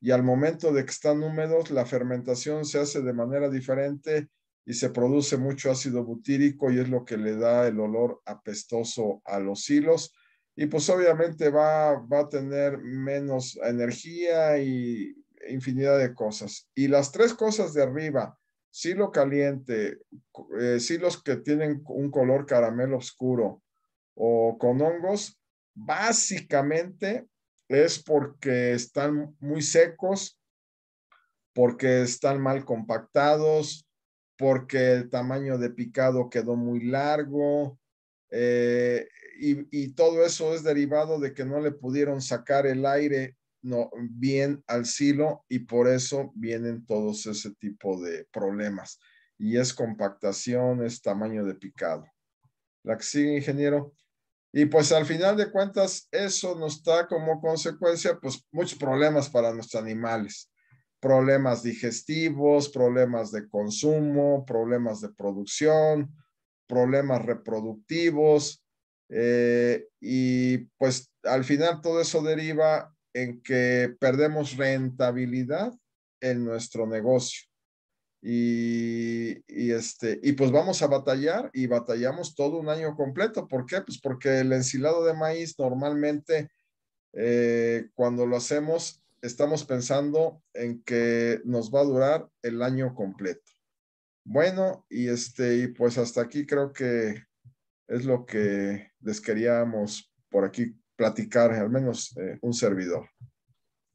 y al momento de que están húmedos, la fermentación se hace de manera diferente y se produce mucho ácido butírico y es lo que le da el olor apestoso a los silos Y pues obviamente va, va a tener menos energía y infinidad de cosas. Y las tres cosas de arriba, silo caliente, eh, silos que tienen un color caramelo oscuro o con hongos, básicamente es porque están muy secos, porque están mal compactados, porque el tamaño de picado quedó muy largo, eh, y, y, todo eso es derivado de que no le pudieron sacar el aire no, bien al silo y por eso vienen todos ese tipo de problemas. Y es compactación, es tamaño de picado. La que sigue, ingeniero. Y pues al final de cuentas, eso nos da como consecuencia, pues muchos problemas para nuestros animales. Problemas digestivos, problemas de consumo, problemas de producción, problemas reproductivos. Eh, y pues al final todo eso deriva en que perdemos rentabilidad en nuestro negocio. Y, este, y pues vamos a batallar y batallamos todo un año completo. ¿Por qué? Pues porque el ensilado de maíz normalmente eh, cuando lo hacemos estamos pensando en que nos va a durar el año completo. Bueno, y este, y pues hasta aquí creo que es lo que les queríamos por aquí platicar, al menos eh, un servidor.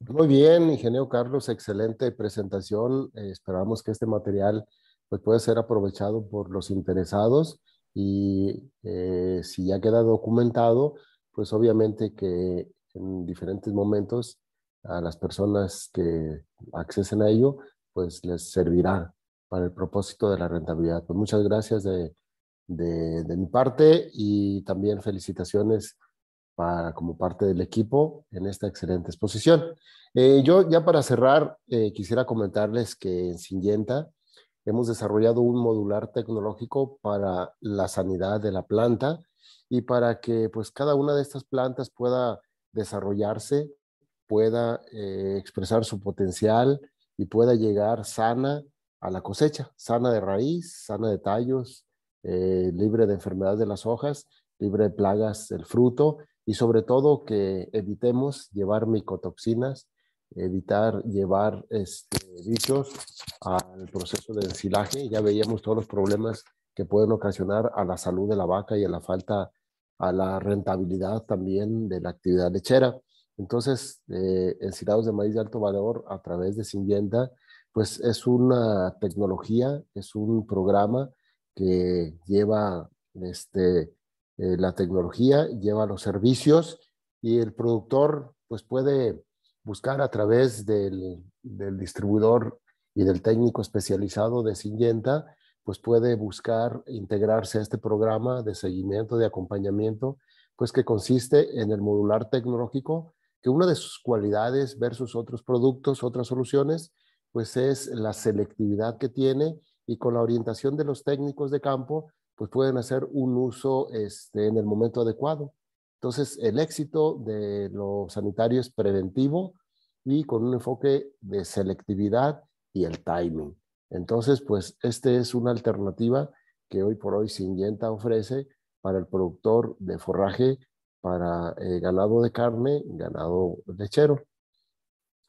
Muy bien, ingeniero Carlos, excelente presentación. Eh, esperamos que este material pues, pueda ser aprovechado por los interesados y eh, si ya queda documentado, pues obviamente que en diferentes momentos a las personas que accesen a ello, pues les servirá para el propósito de la rentabilidad. Pues, muchas gracias de, de mi parte y también felicitaciones para, como parte del equipo en esta excelente exposición. Eh, yo ya para cerrar, eh, quisiera comentarles que en Syngenta hemos desarrollado un modular tecnológico para la sanidad de la planta y para que pues cada una de estas plantas pueda desarrollarse, pueda eh, expresar su potencial y pueda llegar sana a la cosecha, sana de raíz, sana de tallos, libre de enfermedades de las hojas, libre de plagas del fruto y sobre todo que evitemos llevar micotoxinas, evitar llevar este, bichos al proceso de ensilaje. Ya veíamos todos los problemas que pueden ocasionar a la salud de la vaca y a la falta, a la rentabilidad también de la actividad lechera. Entonces, eh, ensilados de maíz de alto valor a través de Syngenta, pues es una tecnología, es un programa que lleva este, eh, la tecnología, lleva los servicios y el productor pues puede buscar a través del, distribuidor y del técnico especializado de Syngenta, pues puede buscar integrarse a este programa de seguimiento, de acompañamiento, pues que consiste en el modular tecnológico, que una de sus cualidades versus otros productos, otras soluciones, pues es la selectividad que tiene y con la orientación de los técnicos de campo, pues pueden hacer un uso este, en el momento adecuado. Entonces, el éxito de lo sanitario es preventivo y con un enfoque de selectividad y el timing. Entonces, pues esta es una alternativa que hoy por hoy Syngenta ofrece para el productor de forraje para eh, ganado de carne, ganado lechero.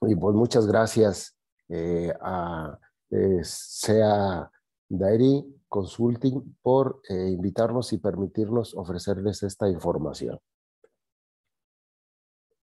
Y pues muchas gracias eh, a eh, SEA Dairy Consulting por eh, invitarnos y permitirnos ofrecerles esta información.